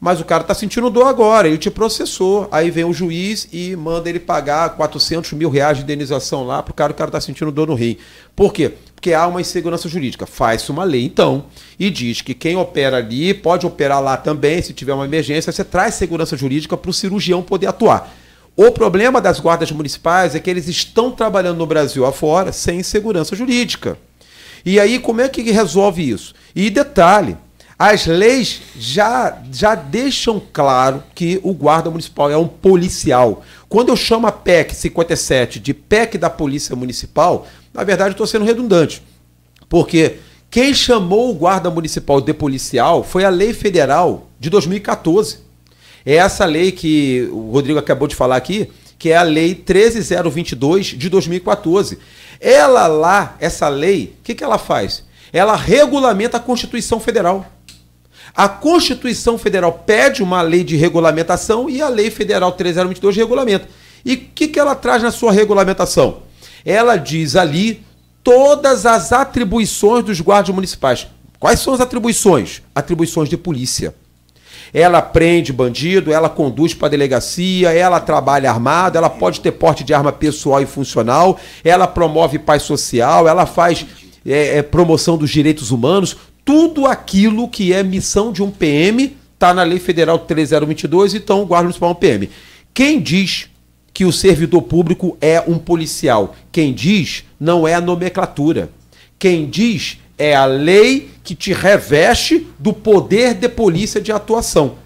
S3: mas o cara está sentindo dor agora, ele te processou. Aí vem o juiz e manda ele pagar 400 mil reais de indenização lá para o cara, o cara está sentindo dor no rim. Por quê? Porque há uma insegurança jurídica. Faz-se uma lei, então, e diz que quem opera ali pode operar lá também, se tiver uma emergência, você traz segurança jurídica para o cirurgião poder atuar. O problema das guardas municipais é que eles estão trabalhando no Brasil afora sem segurança jurídica. E aí, como é que resolve isso? E detalhe, as leis já, já deixam claro que o guarda municipal é um policial. Quando eu chamo a PEC 57 de PEC da Polícia Municipal, na verdade estou sendo redundante. Porque quem chamou o guarda municipal de policial foi a lei federal de 2014. É essa lei que o Rodrigo acabou de falar aqui, que é a lei 13022 de 2014. Ela lá, essa lei, o que, que ela faz? Ela regulamenta a Constituição Federal. A Constituição Federal pede uma lei de regulamentação e a Lei Federal 3022 regulamenta. E o que, que ela traz na sua regulamentação? Ela diz ali todas as atribuições dos guardas municipais. Quais são as atribuições? Atribuições de polícia. Ela prende bandido, ela conduz para a delegacia, ela trabalha armada, ela pode ter porte de arma pessoal e funcional, ela promove paz social, ela faz é, é, promoção dos direitos humanos tudo aquilo que é missão de um PM está na Lei Federal 3022, então o guarda municipal é um PM. Quem diz que o servidor público é um policial? Quem diz não é a nomenclatura. Quem diz é a lei que te reveste do poder de polícia de atuação.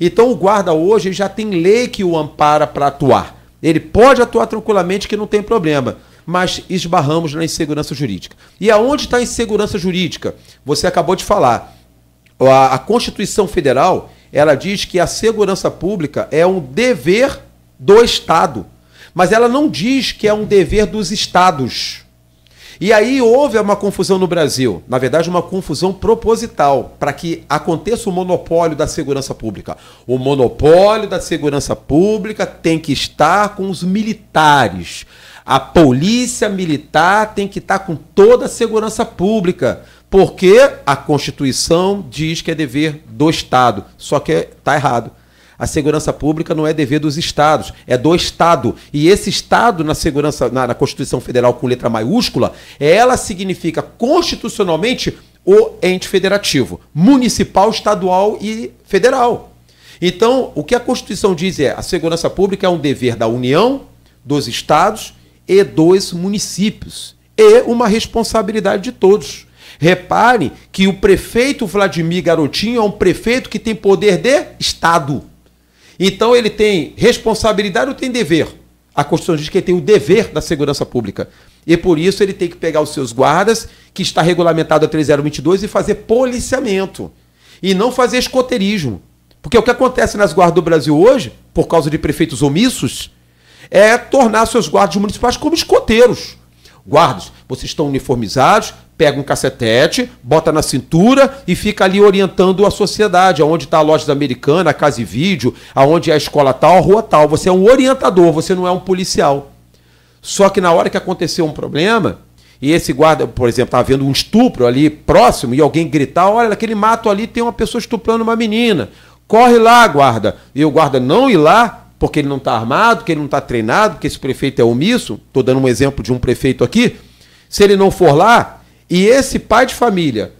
S3: Então o guarda hoje já tem lei que o ampara para atuar. Ele pode atuar tranquilamente que não tem problema mas esbarramos na insegurança jurídica. E aonde está a insegurança jurídica? Você acabou de falar. A, a Constituição Federal ela diz que a segurança pública é um dever do Estado, mas ela não diz que é um dever dos Estados. E aí houve uma confusão no Brasil, na verdade uma confusão proposital, para que aconteça o monopólio da segurança pública. O monopólio da segurança pública tem que estar com os militares. A polícia militar tem que estar tá com toda a segurança pública, porque a Constituição diz que é dever do Estado. Só que está errado. A segurança pública não é dever dos estados, é do Estado. E esse Estado, na segurança, na, na Constituição Federal com letra maiúscula, ela significa constitucionalmente o ente federativo, municipal, estadual e federal. Então, o que a Constituição diz é a segurança pública é um dever da União, dos estados e dos municípios. E uma responsabilidade de todos. Repare que o prefeito Vladimir Garotinho é um prefeito que tem poder de Estado. Então ele tem responsabilidade ou tem dever? A Constituição diz que ele tem o dever da segurança pública. E por isso ele tem que pegar os seus guardas, que está regulamentado a 3022, e fazer policiamento. E não fazer escoteirismo. Porque o que acontece nas guardas do Brasil hoje, por causa de prefeitos omissos, é tornar seus guardas municipais como escoteiros. Guardas, vocês estão uniformizados, pega um cacetete, bota na cintura e fica ali orientando a sociedade, aonde está a loja americana, a casa e vídeo, aonde é a escola tal, a rua tal. Você é um orientador, você não é um policial. Só que na hora que aconteceu um problema, e esse guarda, por exemplo, está vendo um estupro ali próximo e alguém gritar: olha, naquele mato ali tem uma pessoa estuprando uma menina. Corre lá, guarda. E o guarda não ir lá, porque ele não está armado, porque ele não está treinado, porque esse prefeito é omisso, estou dando um exemplo de um prefeito aqui, se ele não for lá e esse pai de família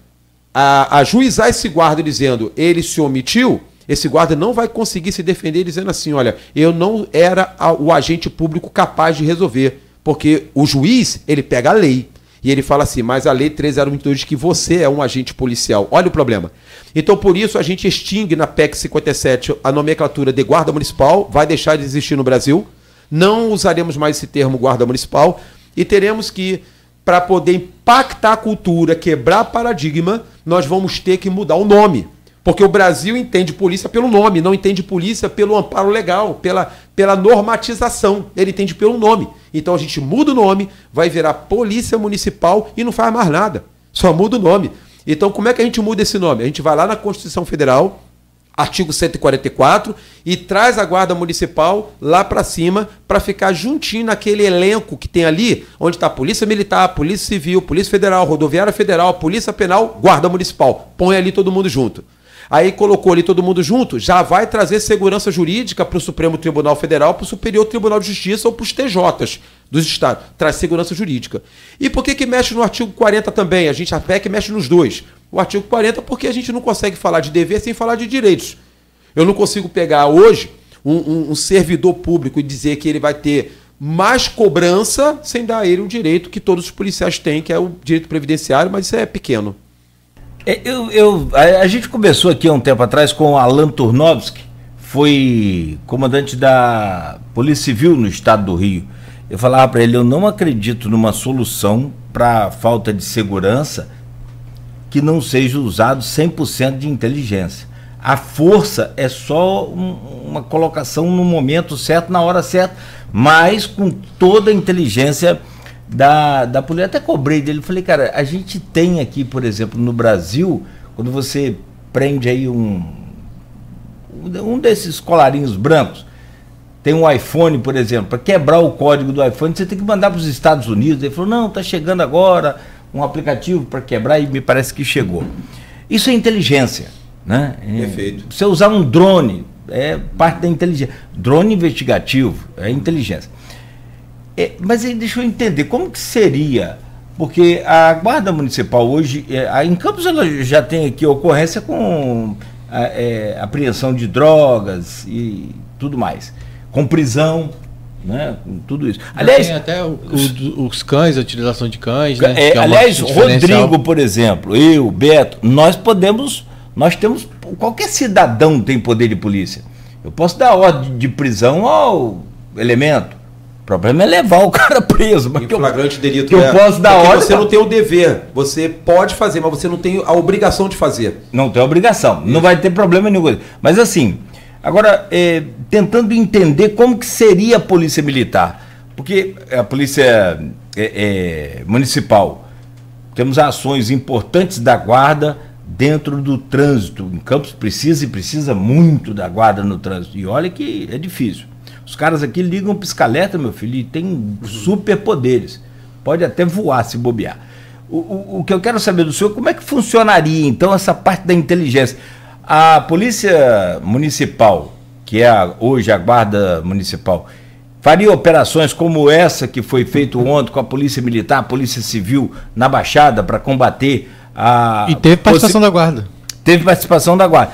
S3: a, ajuizar esse guarda dizendo ele se omitiu, esse guarda não vai conseguir se defender dizendo assim: olha, eu não era o agente público capaz de resolver. Porque o juiz, ele pega a lei. E ele fala assim: mas a lei 13022 diz que você é um agente policial. Olha o problema. Então, por isso, a gente extingue na PEC 57 a nomenclatura de guarda municipal, vai deixar de existir no Brasil. Não usaremos mais esse termo guarda municipal e teremos que, para poder impactar a cultura, quebrar paradigma, nós vamos ter que mudar o nome. Porque o Brasil entende polícia pelo nome, não entende polícia pelo amparo legal, pela, pela normatização. Ele entende pelo nome. Então a gente muda o nome, vai virar Polícia Municipal e não faz mais nada. Só muda o nome. Então como é que a gente muda esse nome? A gente vai lá na Constituição Federal, artigo 144, e traz a Guarda Municipal lá para cima para ficar juntinho naquele elenco que tem ali, onde está Polícia Militar, Polícia Civil, Polícia Federal, Rodoviária Federal, Polícia Penal, Guarda Municipal. Põe ali todo mundo junto. Aí colocou ali todo mundo junto, já vai trazer segurança jurídica para o Supremo Tribunal Federal, para o Superior Tribunal de Justiça ou para os TJs dos estados. Traz segurança jurídica. E por que, que mexe no artigo 40 também? A gente, a PEC, mexe nos dois. O artigo 40, porque a gente não consegue falar de dever sem falar de direitos. Eu não consigo pegar hoje um, um, um servidor público e dizer que ele vai ter mais cobrança sem dar a ele o direito que todos os policiais têm, que é o direito previdenciário, mas isso é pequeno.
S1: É, eu, eu, a, a gente começou aqui há um tempo atrás com Alan Turnovski, foi comandante da Polícia Civil no estado do Rio. Eu falava para ele: eu não acredito numa solução para falta de segurança que não seja usado 100% de inteligência. A força é só um, uma colocação no momento certo, na hora certa, mas com toda a inteligência da, da polícia. Até cobrei dele, falei, cara, a gente tem aqui, por exemplo, no Brasil, quando você prende aí um, um desses colarinhos brancos, tem um iPhone, por exemplo, para quebrar o código do iPhone, você tem que mandar para os Estados Unidos. Ele falou, não, tá chegando agora um aplicativo para quebrar e me parece que chegou. Isso é inteligência. Né? É, Perfeito. você usar um drone, é parte da inteligência. Drone investigativo é inteligência. É, mas aí deixa eu entender, como que seria? Porque a Guarda Municipal hoje, é, em Campos ela já tem aqui ocorrência com a, é, apreensão de drogas e tudo mais, com prisão, né? Tudo isso. Aliás, tem até o, o, os, cães, a utilização de cães, né? É, é aliás, Rodrigo, por exemplo, eu, Beto, nós podemos, nós temos, qualquer cidadão tem poder de polícia. Eu posso dar ordem de prisão ao elemento problema é levar o cara preso. Mas em que flagrante eu, delito. Que eu é. posso dar ordem. Você pra... Tá? não
S3: tem o dever.
S1: Você pode fazer, mas você não tem a obrigação de fazer. Não tem obrigação. Isso. Não vai ter problema nenhum. Mas assim, agora, é, tentando entender como que seria a polícia militar. Porque a polícia é, municipal, temos ações importantes da guarda dentro do trânsito. Em Campos precisa e precisa muito da guarda no trânsito. E olha que é difícil. Os caras aqui ligam piscaleta, meu filho, e tem uhum. superpoderes. Pode até voar se bobear. O, o, o, que eu quero saber do senhor, como é que funcionaria então essa parte da inteligência? A polícia municipal, que é a, hoje a guarda municipal, faria operações como essa que foi feita ontem com a polícia militar, a polícia civil na Baixada para combater a. E teve participação da guarda. Teve participação da guarda.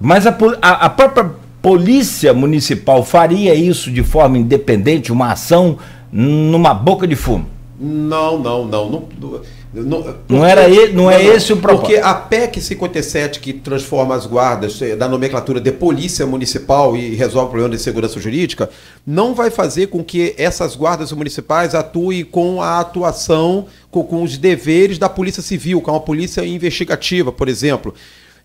S1: Mas a, a, a própria Polícia Municipal faria isso de forma independente, uma ação numa boca de fumo?
S3: Não, não, não. Não, não, não era ele, é não, não é esse o problema. Porque a PEC 57, que transforma as guardas eh, da nomenclatura de polícia municipal e resolve o problema de segurança jurídica, não vai fazer com que essas guardas municipais atuem com a atuação, com, com os deveres da polícia civil, com a é uma polícia investigativa, por exemplo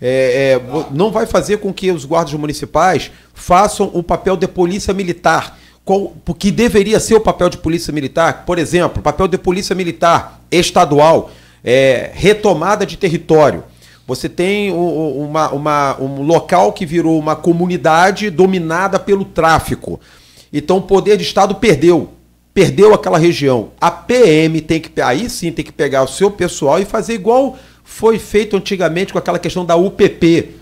S3: é, é, não vai fazer com que os guardas municipais façam o papel de polícia militar. o que deveria ser o papel de polícia militar, por exemplo, papel de polícia militar estadual, é, retomada de território. Você tem uma, uma, um local que virou uma comunidade dominada pelo tráfico. Então o poder de Estado perdeu. Perdeu aquela região. A PM tem que. Aí sim tem que pegar o seu pessoal e fazer igual foi feito antigamente com aquela questão da UPP,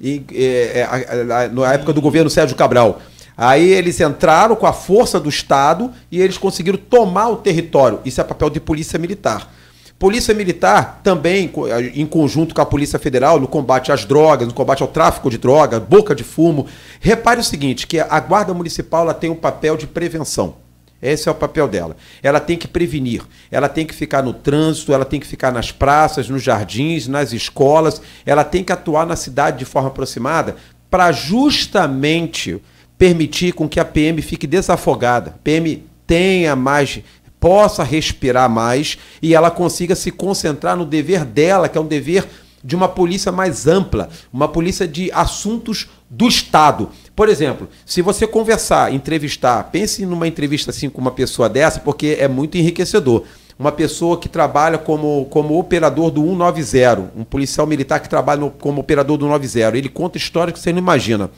S3: e, é, é, na época do governo Sérgio Cabral. Aí eles entraram com a força do Estado e eles conseguiram tomar o território. Isso é papel de polícia militar. Polícia Militar também, em conjunto com a Polícia Federal, no combate às drogas, no combate ao tráfico de drogas, boca de fumo. Repare o seguinte, que a Guarda Municipal ela tem um papel de prevenção. Esse é o papel dela. Ela tem que prevenir, ela tem que ficar no trânsito, ela tem que ficar nas praças, nos jardins, nas escolas, ela tem que atuar na cidade de forma aproximada para justamente permitir com que a PM fique desafogada. A PM tenha mais possa respirar mais e ela consiga se concentrar no dever dela, que é um dever de uma polícia mais ampla, uma polícia de assuntos do Estado. Por exemplo, se você conversar, entrevistar, pense numa entrevista assim com uma pessoa dessa, porque é muito enriquecedor. Uma pessoa que trabalha como, como operador do 190, um policial militar que trabalha como operador do 190. Ele conta histórias que você não imagina.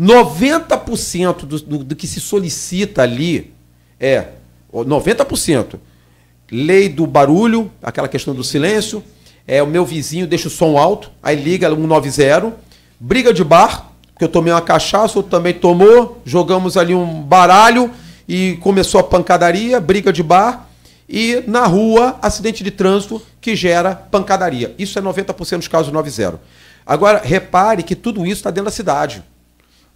S3: 90% do, do, do que se solicita ali é 90%. Lei do barulho, aquela questão do silêncio, é, o meu vizinho deixa o som alto, aí liga 190, briga de bar, que eu tomei uma cachaça, outro também tomou, jogamos ali um baralho e começou a pancadaria, briga de bar, e na rua, acidente de trânsito que gera pancadaria. Isso é 90% dos casos 90. Agora, repare que tudo isso está dentro da cidade.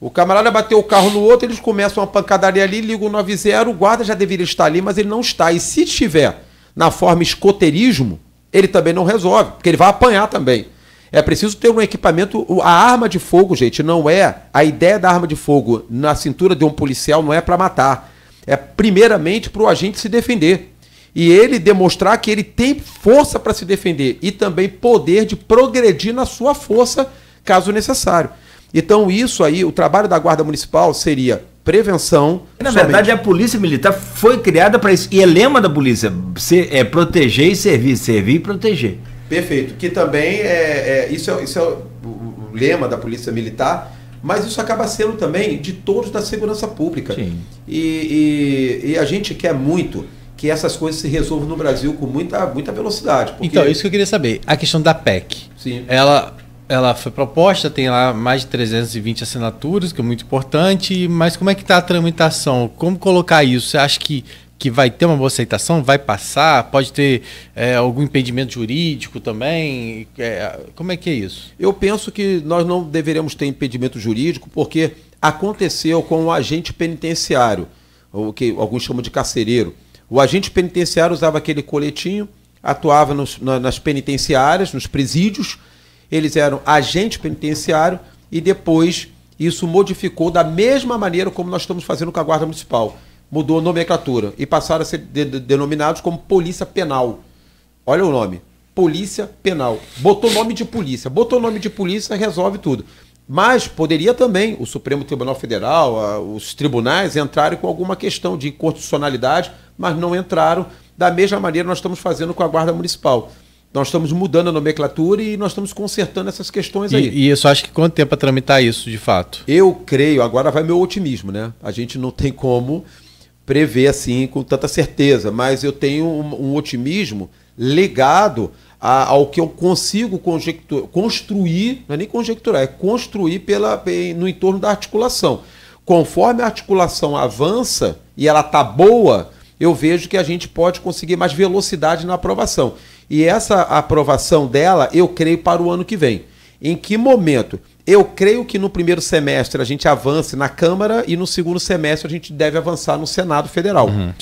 S3: O camarada bateu o carro no outro, eles começam uma pancadaria ali, ligam o 90, o guarda já deveria estar ali, mas ele não está. E se estiver na forma escoteirismo, ele também não resolve, porque ele vai apanhar também. É preciso ter um equipamento. A arma de fogo, gente, não é. A ideia da arma de fogo na cintura de um policial não é para matar. É primeiramente para o agente se defender. E ele demonstrar que ele tem força para se defender e também poder de progredir na sua força, caso necessário. Então, isso aí, o trabalho da Guarda Municipal seria prevenção. Na somente. verdade,
S1: a polícia militar foi criada para isso. E é lema da polícia: é, proteger e servir, servir e proteger.
S3: Perfeito. Que também é, é isso, é, isso é o, o, lema da polícia militar, mas isso acaba sendo também de todos da segurança pública. Sim. E, e, e a gente quer muito que essas coisas se resolvam no Brasil com muita, muita
S2: velocidade. Porque... Então, isso que eu queria saber. A questão da PEC. Sim. Ela ela foi proposta, tem lá mais de 320 assinaturas, que é muito importante, mas como é que está a tramitação? Como colocar isso? Você acha que, que vai ter uma boa aceitação? Vai passar? Pode ter é, algum impedimento jurídico também? É, como é que é isso? Eu penso que nós não
S3: deveríamos ter impedimento jurídico, porque aconteceu com o agente penitenciário, o que alguns chamam de carcereiro. O agente penitenciário usava aquele coletinho, atuava nos, na, nas penitenciárias, nos presídios, eles eram agente penitenciário e depois isso modificou da mesma maneira como nós estamos fazendo com a Guarda Municipal. Mudou a nomenclatura e passaram a ser de, de, denominados como Polícia Penal. Olha o nome. Polícia Penal. Botou nome de polícia. Botou nome de polícia, resolve tudo. Mas poderia também o Supremo Tribunal Federal, a, os tribunais entrarem com alguma questão de inconstitucionalidade, mas não entraram. Da mesma maneira nós estamos fazendo com a Guarda Municipal. Nós estamos mudando a nomenclatura e nós estamos consertando essas questões e, aí.
S2: E isso acho que
S3: quanto tempo para tramitar isso, de fato? Eu creio, agora vai meu otimismo, né? A gente não tem como prever assim com tanta certeza, mas eu tenho um, um otimismo ligado a, ao que eu consigo construir, não é nem conjecturar, é construir pela, no entorno da articulação. Conforme a articulação avança e ela está boa, eu vejo que a gente pode conseguir mais velocidade na aprovação. E essa aprovação dela, eu creio para o ano que vem. Em que momento? Eu creio que no primeiro semestre a gente avance na Câmara e no segundo semestre a gente deve avançar no Senado Federal. Uhum.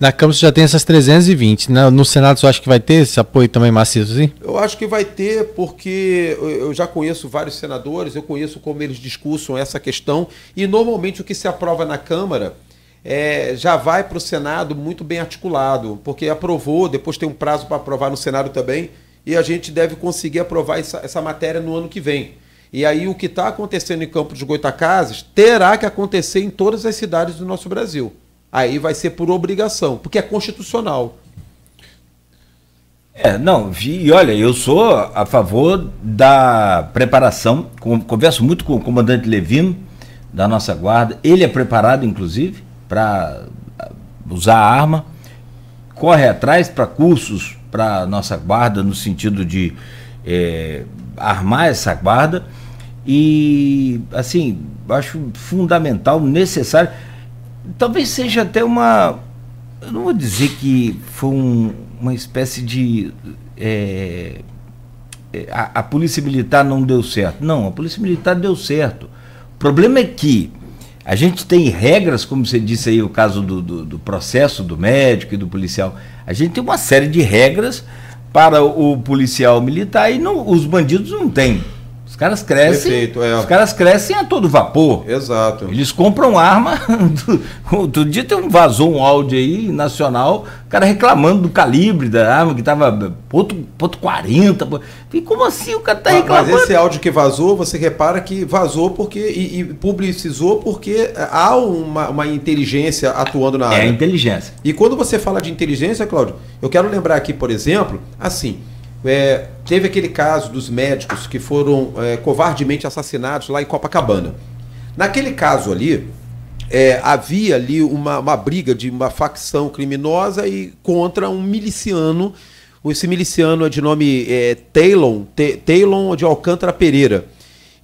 S2: Na Câmara você já tem essas 320. Né? No Senado você acha que vai ter esse apoio também maciço? hein?
S3: Assim? Eu acho que vai ter, porque eu já conheço vários senadores, eu conheço como eles discursam essa questão e normalmente o que se aprova na Câmara é, já vai para o Senado muito bem articulado, porque aprovou, depois tem um prazo para aprovar no Senado também, e a gente deve conseguir aprovar essa, essa matéria no ano que vem. E aí o que está acontecendo em Campos de Goitacazes terá que acontecer em todas as cidades do nosso Brasil. Aí vai ser por obrigação, porque é constitucional.
S1: É, não, vi, e olha, eu sou a favor da preparação, converso muito com o comandante Levino, da nossa guarda, ele é preparado, inclusive, para ah, usar a arma, corre atrás para cursos para nossa guarda no sentido de é, armar essa guarda e assim acho fundamental, necessário, talvez seja até uma, eu não vou dizer que foi um, uma espécie de é, é a, a polícia militar não deu certo, não, a polícia militar deu certo. O problema é que a gente tem regras, como você disse aí, o caso do, do, do, processo do médico e do policial. A gente tem uma série de regras para o policial militar e não, os bandidos não têm caras crescem. Perfeito, é. Os caras crescem a todo vapor. Exato. Eles compram arma. Outro dia tem um, vazou um áudio aí nacional, o cara reclamando do calibre da arma, que tava ponto, ponto 40. E como assim o cara tá reclamando? Mas esse áudio que vazou, você repara
S3: que vazou porque. e, e publicizou porque há uma, uma inteligência atuando na é área. É inteligência. E quando você fala de inteligência, Cláudio, eu quero lembrar aqui, por exemplo, assim. É, Teve aquele caso dos médicos que foram é, covardemente assassinados lá em Copacabana. Naquele caso ali, é, havia ali uma, uma briga de uma facção criminosa e contra um miliciano. Esse miliciano é de nome é, Taylon, Taylon de Alcântara Pereira.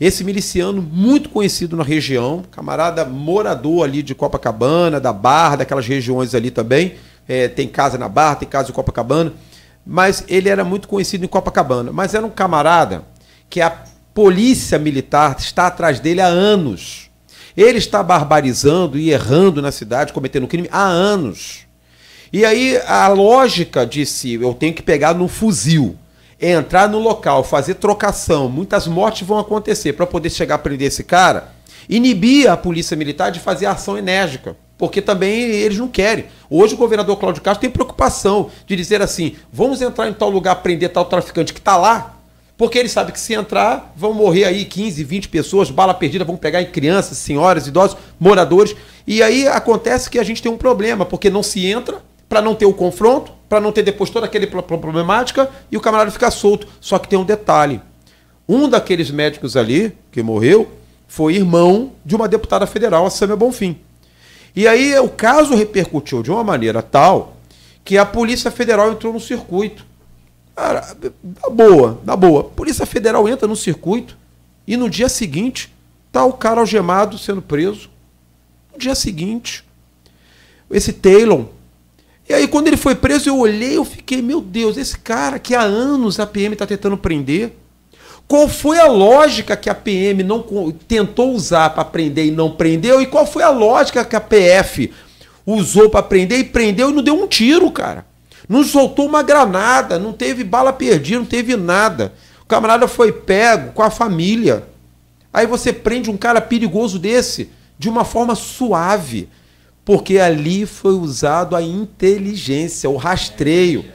S3: Esse miliciano muito conhecido na região, camarada morador ali de Copacabana, da Barra, daquelas regiões ali também. É, tem casa na Barra, tem casa em Copacabana mas ele era muito conhecido em Copacabana. Mas era um camarada que a polícia militar está atrás dele há anos. Ele está barbarizando e errando na cidade, cometendo crime há anos. E aí a lógica de se eu tenho que pegar no fuzil, entrar no local, fazer trocação, muitas mortes vão acontecer para poder chegar a prender esse cara, inibia a polícia militar de fazer ação enérgica porque também eles não querem. Hoje o governador Cláudio Castro tem preocupação de dizer assim: vamos entrar em tal lugar, prender tal traficante que está lá, porque ele sabe que se entrar, vão morrer aí 15, 20 pessoas, bala perdida, vão pegar em crianças, senhoras, idosos, moradores. E aí acontece que a gente tem um problema, porque não se entra para não ter o confronto, para não ter depois toda aquela problemática e o camarada ficar solto. Só que tem um detalhe: um daqueles médicos ali que morreu foi irmão de uma deputada federal, a Sâmia Bonfim. E aí o caso repercutiu de uma maneira tal que a Polícia Federal entrou no circuito. Cara, da boa, da boa. Polícia Federal entra no circuito e no dia seguinte tá o cara algemado sendo preso. No dia seguinte, esse Taylor. E aí quando ele foi preso, eu olhei, eu fiquei, meu Deus, esse cara que há anos a PM está tentando prender, qual foi a lógica que a PM não tentou usar para prender e não prendeu? E qual foi a lógica que a PF usou para prender e prendeu e não deu um tiro, cara? Não soltou uma granada, não teve bala perdida, não teve nada. O camarada foi pego com a família. Aí você prende um cara perigoso desse de uma forma suave, porque ali foi usado a inteligência, o rastreio.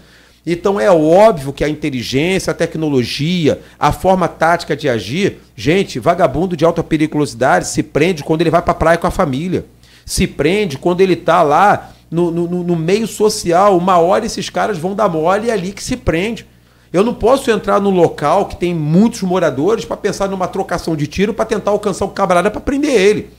S3: Então é óbvio que a inteligência, a tecnologia, a forma tática de agir, gente, vagabundo de alta periculosidade se prende quando ele vai para a praia com a família. Se prende quando ele está lá no, no, no, meio social. Uma hora esses caras vão dar mole e é ali que se prende. Eu não posso entrar num local que tem muitos moradores para pensar numa trocação de tiro para tentar alcançar o camarada para prender ele.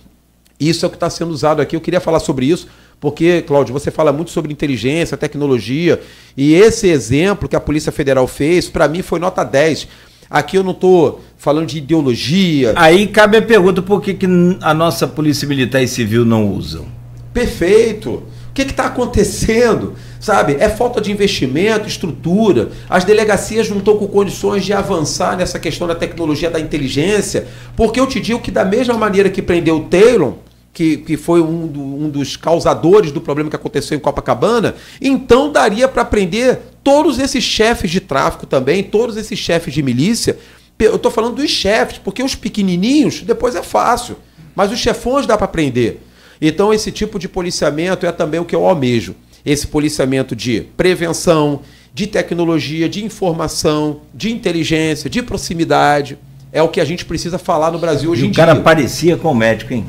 S3: Isso é o que está sendo usado aqui. Eu queria falar sobre isso, porque, Cláudio, você fala muito sobre inteligência, tecnologia, e esse exemplo que a Polícia Federal fez, para mim, foi nota 10. Aqui eu não estou falando de ideologia. Aí
S1: cabe a pergunta: por que, que a nossa Polícia Militar e Civil não usam?
S3: Perfeito. O que está acontecendo? Sabe? É falta de investimento, estrutura. As delegacias não estão com condições de avançar nessa questão da tecnologia da inteligência. Porque eu te digo que, da mesma maneira que prendeu o Taylor, que, que foi um, do, um dos causadores do problema que aconteceu em Copacabana, então daria para prender todos esses chefes de tráfico também, todos esses chefes de milícia. Eu estou falando dos chefes, porque os pequenininhos depois é fácil, mas os chefões dá para prender. Então, esse tipo de policiamento é também o que eu almejo. Esse policiamento de prevenção, de tecnologia, de informação, de inteligência, de proximidade. É o que a gente precisa falar no Brasil
S1: hoje e em dia. O cara parecia com o médico, hein?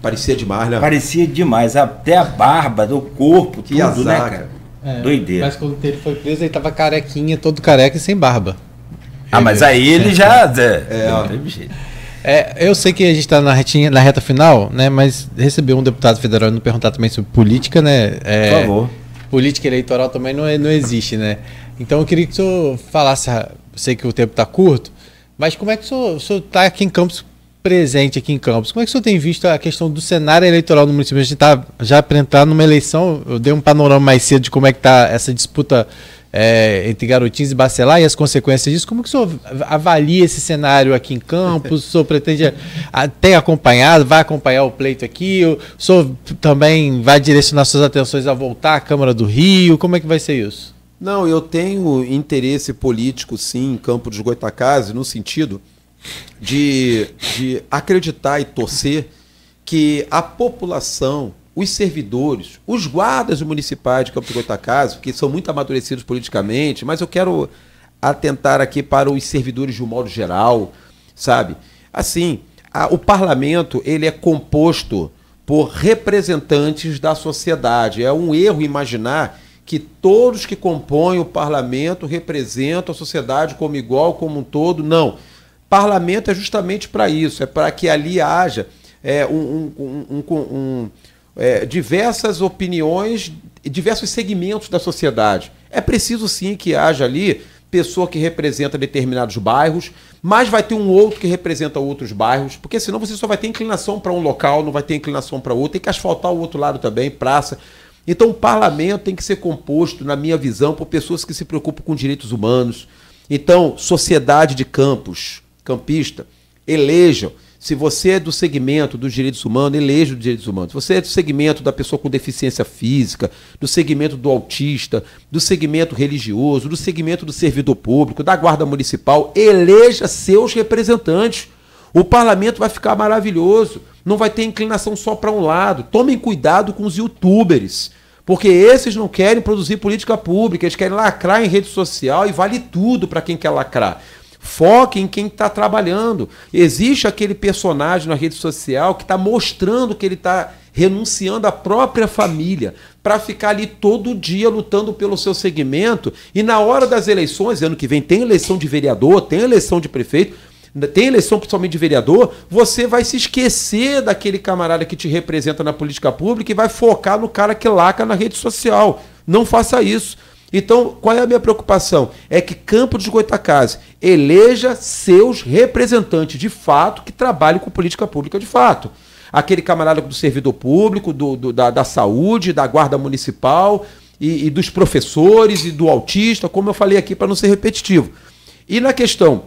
S1: Parecia demais, né? Parecia demais. Até a barba, do corpo, que tudo, né, azar, né, cara?
S2: É, Doideira. Mas quando ele foi preso, ele tava carequinha, todo careca e sem barba.
S1: Ah, mas aí ele é. já. É, né? é, ó,
S2: é, eu sei que a gente está na, retinha, na reta final, né? Mas receber um deputado federal e não perguntar também sobre política, né? É, Por favor. Política eleitoral também não, é, não existe, né? Então eu queria que o senhor falasse, ah, sei que o tempo está curto, mas como é que o senhor está aqui em Campos, presente aqui em Campos, como é que o senhor tem visto a questão do cenário eleitoral no município? A gente está já para entrar numa eleição, eu dei um panorama mais cedo de como é que está essa disputa é, entre Garotins e Bacelar e as consequências disso. Como que o senhor avalia esse cenário aqui em Campos? O senhor pretende até ah, acompanhar, vai acompanhar o pleito aqui? O senhor também vai direcionar suas atenções a voltar à Câmara do Rio? Como é que vai ser isso?
S3: Não, eu tenho interesse político, sim, em Campos dos Goitacazes, no sentido de, de acreditar e torcer que a população os servidores, os guardas municipais de Campo de Goitacazes, que são muito amadurecidos politicamente, mas eu quero atentar aqui para os servidores de um modo geral, sabe? Assim, a, o parlamento ele é composto por representantes da sociedade. É um erro imaginar que todos que compõem o parlamento representam a sociedade como igual, como um todo. Não. Parlamento é justamente para isso, é para que ali haja é, um, um, um, um é, diversas opiniões, diversos segmentos da sociedade. É preciso sim que haja ali pessoa que representa determinados bairros, mas vai ter um outro que representa outros bairros, porque senão você só vai ter inclinação para um local, não vai ter inclinação para outro, tem que asfaltar o outro lado também, praça. Então o parlamento tem que ser composto, na minha visão, por pessoas que se preocupam com direitos humanos. Então, sociedade de campos, campista, elejam se você é do segmento dos direitos humanos, eleja dos direitos humanos. Se você é do segmento da pessoa com deficiência física, do segmento do autista, do segmento religioso, do segmento do servidor público, da guarda municipal, eleja seus representantes. O parlamento vai ficar maravilhoso. Não vai ter inclinação só para um lado. Tomem cuidado com os youtubers. Porque esses não querem produzir política pública, eles querem lacrar em rede social e vale tudo para quem quer lacrar. Foque em quem está trabalhando. Existe aquele personagem na rede social que está mostrando que ele está renunciando à própria família para ficar ali todo dia lutando pelo seu segmento e na hora das eleições, ano que vem tem eleição de vereador, tem eleição de prefeito, tem eleição principalmente de vereador, você vai se esquecer daquele camarada que te representa na política pública e vai focar no cara que laca na rede social. Não faça isso. Então, qual é a minha preocupação? É que Campos de Goitacazes eleja seus representantes de fato que trabalhem com política pública de fato. Aquele camarada do servidor público, do, do da, da saúde, da guarda municipal e, e dos professores e do autista, como eu falei aqui, para não ser repetitivo. E na questão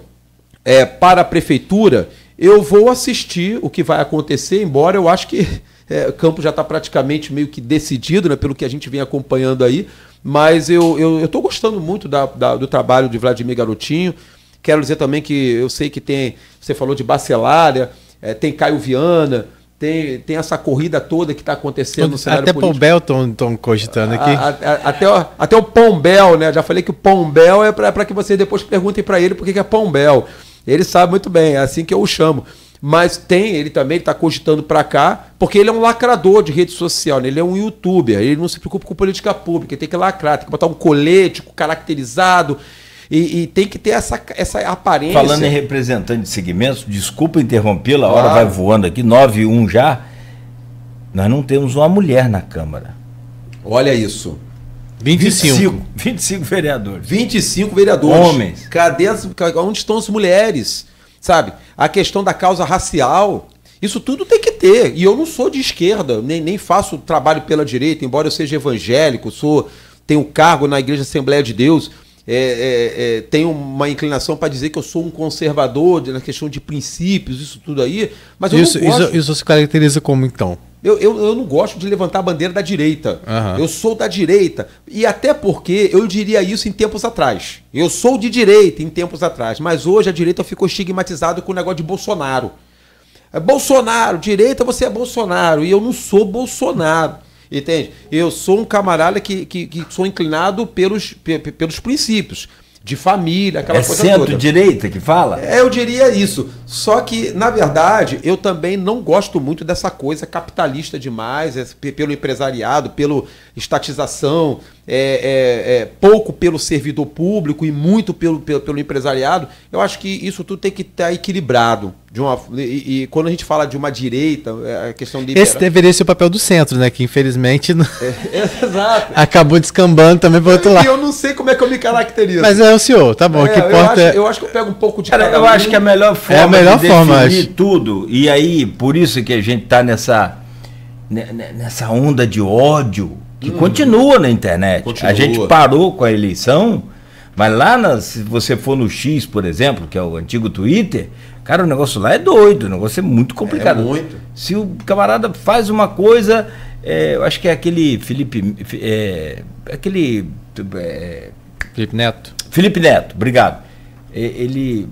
S3: é, para a prefeitura, eu vou assistir o que vai acontecer, embora eu acho que é, o campo já está praticamente meio que decidido, né, pelo que a gente vem acompanhando aí. Mas eu estou gostando muito da, da, do trabalho de Vladimir Garotinho. Quero dizer também que eu sei que tem. Você falou de Bacelária, é, tem Caio Viana. Tem, tem essa corrida toda que está acontecendo no cenário Até político. Pombel
S2: estão cogitando aqui. A, a,
S3: a, até, o, até o Pombel, né? Já falei que o Pombel é para é que vocês depois perguntem para ele por que é Pombel. Ele sabe muito bem, é assim que eu o chamo mas tem, ele também está cogitando para cá, porque ele é um lacrador de rede social, né? ele é um youtuber, ele não se preocupa com política pública, ele tem que lacrar, tem que botar um colete caracterizado. E, e, tem que ter essa, essa aparência. Falando em
S1: representante de segmentos, desculpa interrompê-la, a claro. hora vai voando aqui, 9 e 1 já. Nós não temos uma mulher na Câmara. Olha isso. 25. 25, 25 vereadores. 25
S3: vereadores. Homens. Cadê as, onde estão as mulheres? sabe? A questão da causa racial. Isso tudo tem que ter. E eu não sou de esquerda, nem, nem faço trabalho pela direita, embora eu seja evangélico, sou tenho cargo na Igreja Assembleia de Deus. É, é, é, tenho uma inclinação para dizer que eu sou um conservador na questão de princípios, isso tudo aí, mas eu isso, não gosto. Isso,
S2: isso se caracteriza como então?
S3: Eu, eu, eu não gosto de levantar a bandeira da direita. Uhum. Eu sou da direita. E até porque eu diria isso em tempos atrás. Eu sou de direita em tempos atrás. Mas hoje a direita ficou estigmatizada com o negócio de Bolsonaro. É Bolsonaro, direita você é Bolsonaro. E eu não sou Bolsonaro. Entende? Eu sou um camarada que, que, que sou inclinado pelos, pelos princípios de família, aquela é coisa centro-direita
S1: que fala? É, eu
S3: diria isso. Só que, na verdade, eu também não gosto muito dessa coisa capitalista demais, é, pelo empresariado, pelo estatização, é, é, é, pouco pelo servidor público e muito pelo, pelo, pelo empresariado. Eu acho que isso tudo tem que estar tá equilibrado de uma e, e, quando a gente fala de uma direita é a questão de esse deveria
S2: ser o papel do centro né que infelizmente não... é,
S3: é exato
S2: acabou descambando também para outro é, lado e
S3: eu não sei como é que eu me caracterizo mas é o senhor tá bom é, que eu acho, é... eu acho que eu pego um pouco de cara eu um. acho que a melhor
S2: forma é a melhor de forma definir acho.
S1: tudo e aí por isso que a gente está nessa né, né, nessa onda de ódio que hum, continua na internet continua. a gente parou com a eleição mas lá, se você for no X, por exemplo, que é o antigo Twitter, Cara, o negócio lá é doido, o negócio é muito é complicado. É muito. Se o camarada faz uma coisa, é, eu acho que é aquele Felipe. É, aquele. É, Felipe Neto. Felipe Neto, obrigado. É, ele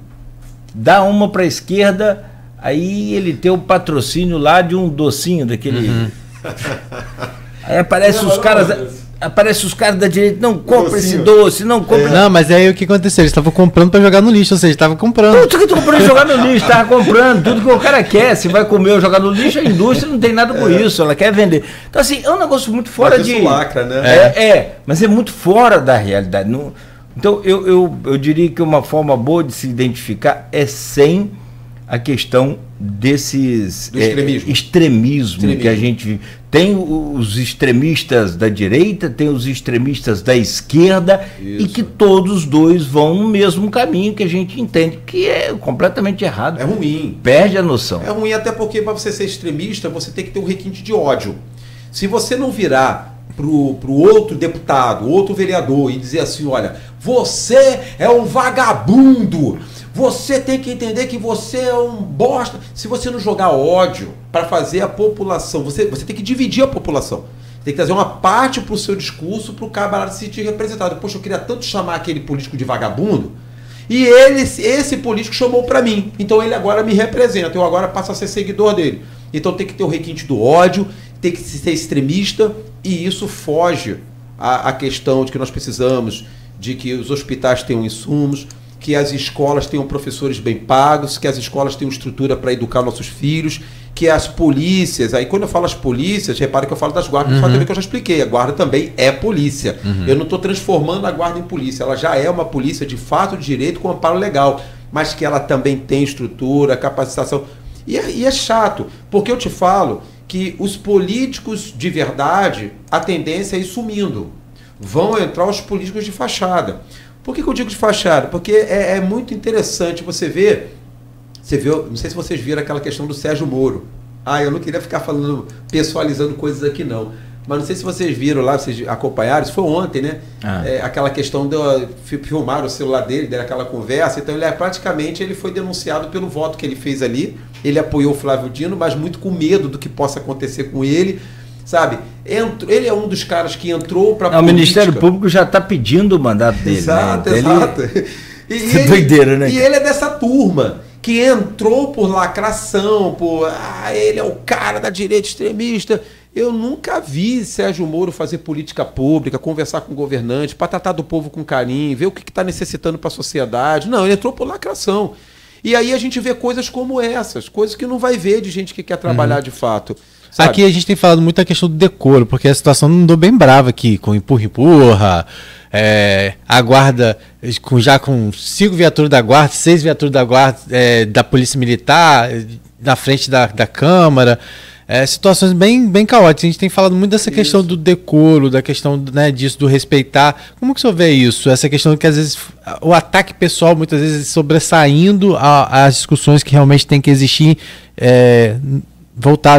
S1: dá uma para a esquerda, aí ele tem o patrocínio lá de um docinho daquele. Uhum. Aí aparece os caras aparece os caras da direita, não compra esse doce, não compra. É. Não, mas aí
S2: o que aconteceu? Eles estavam comprando para jogar no lixo, ou seja, estavam comprando. Tudo que tu comprou jogar no lixo,
S1: tava comprando, tudo que o cara quer, se vai comer ou jogar no lixo, a indústria não tem nada com é. isso, ela quer vender. Então assim, é um negócio muito fora mas de isso lacra, né? É, é, é mas é muito fora da realidade. Não... Então eu, eu, eu diria que uma forma boa de se identificar é sem a questão desses Do extremismo. Extremismo, é, é, extremismo. que a gente tem os extremistas da direita, tem os extremistas da esquerda, Isso. e que todos dois vão no mesmo caminho que a gente entende, que é completamente errado. É ruim. Perde a noção. É
S3: ruim, até porque para você ser extremista, você tem que ter um requinte de ódio. Se você não virar para o outro deputado, outro vereador, e dizer assim: olha, você é um vagabundo, você tem que entender que você é um bosta. Se você não jogar ódio para fazer a população, você, você tem que dividir a população. Tem que trazer uma parte para o seu discurso para o camarada se sentir representado. Poxa, eu queria tanto chamar aquele político de vagabundo. E ele, esse político chamou para mim. Então ele agora me representa. Eu agora passo a ser seguidor dele. Então tem que ter o requinte do ódio, tem que ser extremista, e isso foge à, à questão de que nós precisamos de que os hospitais tenham insumos, que as escolas tenham professores bem pagos, que as escolas tenham estrutura para educar nossos filhos, que as polícias, aí quando eu falo as polícias, repare que eu falo das guardas, uhum. também que eu já expliquei, a guarda também é polícia. Uhum. Eu não estou transformando a guarda em polícia, ela já é uma polícia de fato de direito com amparo legal, mas que ela também tem estrutura, capacitação. E é, e é chato, porque eu te falo que os políticos de verdade, a tendência é ir sumindo. Vão entrar os políticos de fachada. Por que, que eu digo de fachada? Porque é, é muito interessante você ver. Você viu, não sei se vocês viram aquela questão do Sérgio Moro. Ah, eu não queria ficar falando, pessoalizando coisas aqui, não. Mas não sei se vocês viram lá, vocês acompanharam, isso foi ontem, né? Ah. É, aquela questão de filmar o celular dele, deram aquela conversa. Então ele é praticamente ele foi denunciado pelo voto que ele fez ali. Ele apoiou o Flávio Dino, mas muito com medo do que possa acontecer com ele. Sabe? ele é um dos caras que entrou para. O Ministério Público
S1: já está pedindo o mandato dele. Exato, né? exato. Então ele...
S3: E, e é ele, doideira, né? E ele é dessa
S1: turma
S3: que entrou por lacração, por. Ah, ele é o cara da direita extremista. Eu nunca vi Sérgio Moro fazer política pública, conversar com governante, para tratar do povo com carinho, ver o que está necessitando para a sociedade. Não, ele entrou por lacração. E aí a gente vê coisas como essas, coisas que não vai ver de gente que quer trabalhar uhum. de fato. Sabe? Aqui a gente
S2: tem falado muito a questão do decoro, porque a situação não andou bem brava aqui, com empurra-empurra, é, a guarda com, já com cinco viaturas da guarda, seis viaturas da guarda, é, da polícia militar, na frente da, da Câmara. É, situações bem, bem caóticas. A gente tem falado muito dessa isso. questão do decoro, da questão né, disso, do respeitar. Como que o senhor vê isso? Essa questão que às vezes o ataque pessoal muitas vezes sobressaindo às discussões que realmente tem que existir é,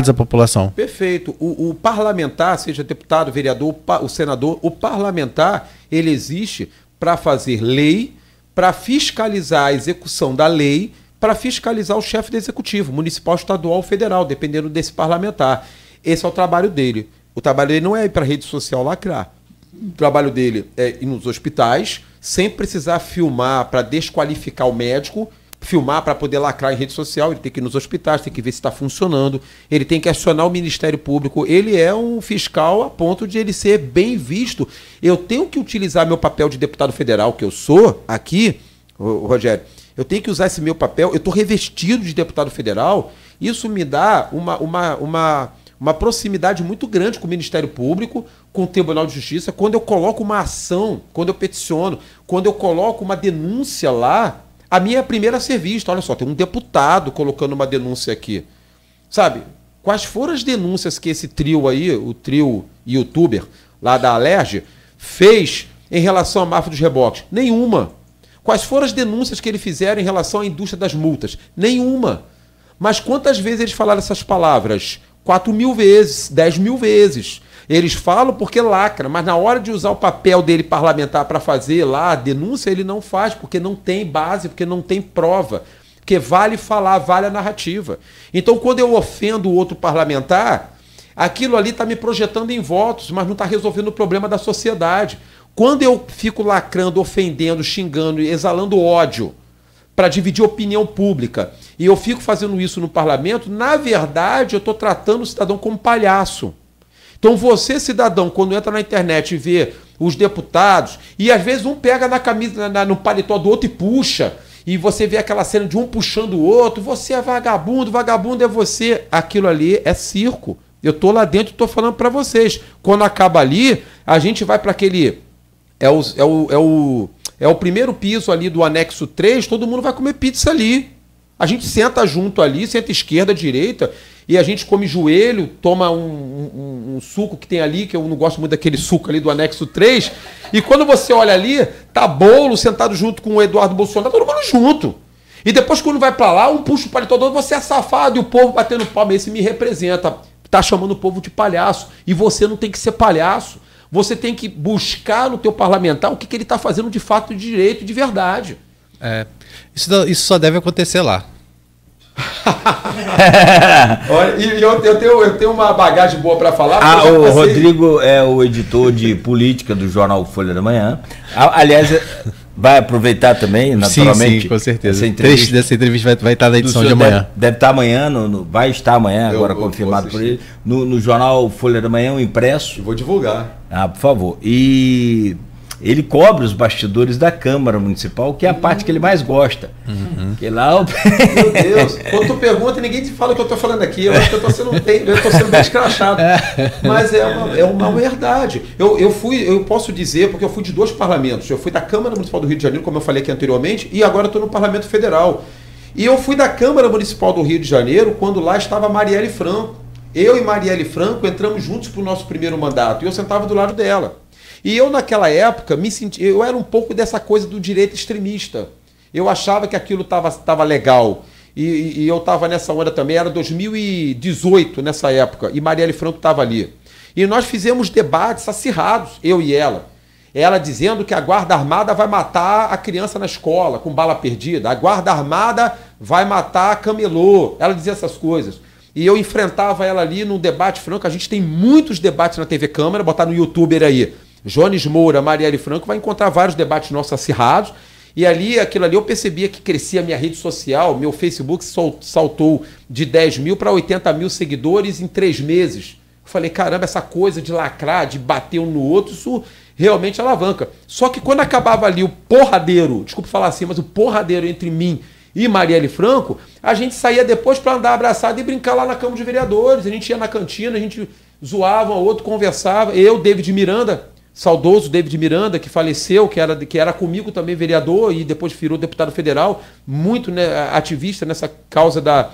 S2: à população.
S3: Perfeito. O, o parlamentar, seja deputado, vereador, o senador, o parlamentar, ele existe para fazer lei, para fiscalizar a execução da lei para fiscalizar o chefe do executivo, municipal, estadual ou federal, dependendo desse parlamentar. Esse é o trabalho dele. O trabalho dele não é ir para a rede social lacrar. O trabalho dele é ir nos hospitais, sem precisar filmar para desqualificar o médico, filmar para poder lacrar em rede social, ele tem que ir nos hospitais, tem que ver se está funcionando, ele tem que acionar o Ministério Público. Ele é um fiscal a ponto de ele ser bem visto. Eu tenho que utilizar meu papel de deputado federal, que eu sou aqui, Rogério, eu tenho que usar esse meu papel. Eu estou revestido de deputado federal. Isso me dá uma, uma, uma, uma proximidade muito grande com o Ministério Público, com o Tribunal de Justiça. Quando eu coloco uma ação, quando eu peticiono, quando eu coloco uma denúncia lá, a minha é primeira a ser vista. Olha só, tem um deputado colocando uma denúncia aqui. Sabe? Quais foram as denúncias que esse trio aí, o trio youtuber lá da Alerj, fez em relação à máfia dos reboques? Nenhuma. Quais foram as denúncias que ele fizeram em relação à indústria das multas? Nenhuma. Mas quantas vezes eles falaram essas palavras? 4 mil vezes, 10 mil vezes. Eles falam porque lacra, mas na hora de usar o papel dele parlamentar para fazer lá a denúncia, ele não faz, porque não tem base, porque não tem prova. Porque vale falar, vale a narrativa. Então, quando eu ofendo o outro parlamentar, aquilo ali está me projetando em votos, mas não está resolvendo o problema da sociedade. Quando eu fico lacrando, ofendendo, xingando, exalando ódio para dividir opinião pública e eu fico fazendo isso no parlamento, na verdade eu estou tratando o cidadão como palhaço. Então você, cidadão, quando entra na internet e vê os deputados, e às vezes um pega na camisa, na, no paletó do outro e puxa, e você vê aquela cena de um puxando o outro, você é vagabundo, vagabundo é você. Aquilo ali é circo. Eu estou lá dentro e estou falando para vocês. Quando acaba ali, a gente vai para aquele é o, é o, é o, é o primeiro piso ali do anexo 3, todo mundo vai comer pizza ali. A gente senta junto ali, senta esquerda, direita, e a gente come joelho, toma um, um, um, suco que tem ali, que eu não gosto muito daquele suco ali do anexo 3. E quando você olha ali, tá bolo sentado junto com o Eduardo Bolsonaro, tá todo mundo junto. E depois, quando vai para lá, um puxa o paletó do outro, você é safado e o povo batendo palma. Esse me representa. Tá chamando o povo de palhaço. E você não tem que ser palhaço. Você tem que buscar no teu parlamentar o que, que ele está fazendo de fato de direito, de verdade.
S2: É, isso, isso só deve acontecer lá.
S3: Olha, e eu, eu, tenho, eu tenho uma bagagem boa para falar. Ah, o Rodrigo
S1: é o editor de política do jornal Folha da Manhã. Aliás, é, vai aproveitar também, naturalmente. Sim, sim com certeza. Essa
S2: dessa entrevista vai, vai estar tá na edição de amanhã. Deve,
S1: deve estar tá amanhã, no, no, vai estar amanhã, agora eu confirmado por ele, no, no jornal Folha da Manhã, o um impresso. Eu vou divulgar. Ah, por favor. E ele cobre os bastidores da Câmara Municipal, que é a uhum. parte que ele mais gosta. Uhum. Que lá o... Meu Deus,
S3: quando tu pergunta, ninguém te fala o que eu estou falando aqui. Eu acho que eu estou sendo, descrachado. Mas é uma, é uma verdade. Eu, eu fui, eu posso dizer, porque eu fui de dois parlamentos. Eu fui da Câmara Municipal do Rio de Janeiro, como eu falei aqui anteriormente, e agora estou no Parlamento Federal. E eu fui da Câmara Municipal do Rio de Janeiro quando lá estava Marielle Franco. Eu e Marielle Franco entramos juntos para o nosso primeiro mandato e eu sentava do lado dela. E eu, naquela época, me senti, eu era um pouco dessa coisa do direito extremista. Eu achava que aquilo estava tava legal. E, e, e eu estava nessa onda também, era 2018 nessa época, e Marielle Franco estava ali. E nós fizemos debates acirrados, eu e ela. Ela dizendo que a Guarda Armada vai matar a criança na escola com bala perdida, a Guarda Armada vai matar camelô. Ela dizia essas coisas. E eu enfrentava ela ali num debate franco. A gente tem muitos debates na TV Câmara, botar no youtuber aí. Jones Moura, Marielle Franco, vai encontrar vários debates nossos acirrados. E ali, aquilo ali, eu percebia que crescia a minha rede social, meu Facebook saltou de 10 mil para 80 mil seguidores em três meses. Eu falei, caramba, essa coisa de lacrar, de bater um no outro, isso realmente alavanca. Só que quando acabava ali o porradeiro, desculpa falar assim, mas o porradeiro entre mim e Marielle Franco, a gente saía depois para andar abraçado e brincar lá na Câmara de Vereadores. A gente ia na cantina, a gente zoava, um outro conversava. Eu, David Miranda, saudoso David Miranda, que faleceu, que era, que era comigo também vereador e depois virou deputado federal, muito né, ativista nessa causa da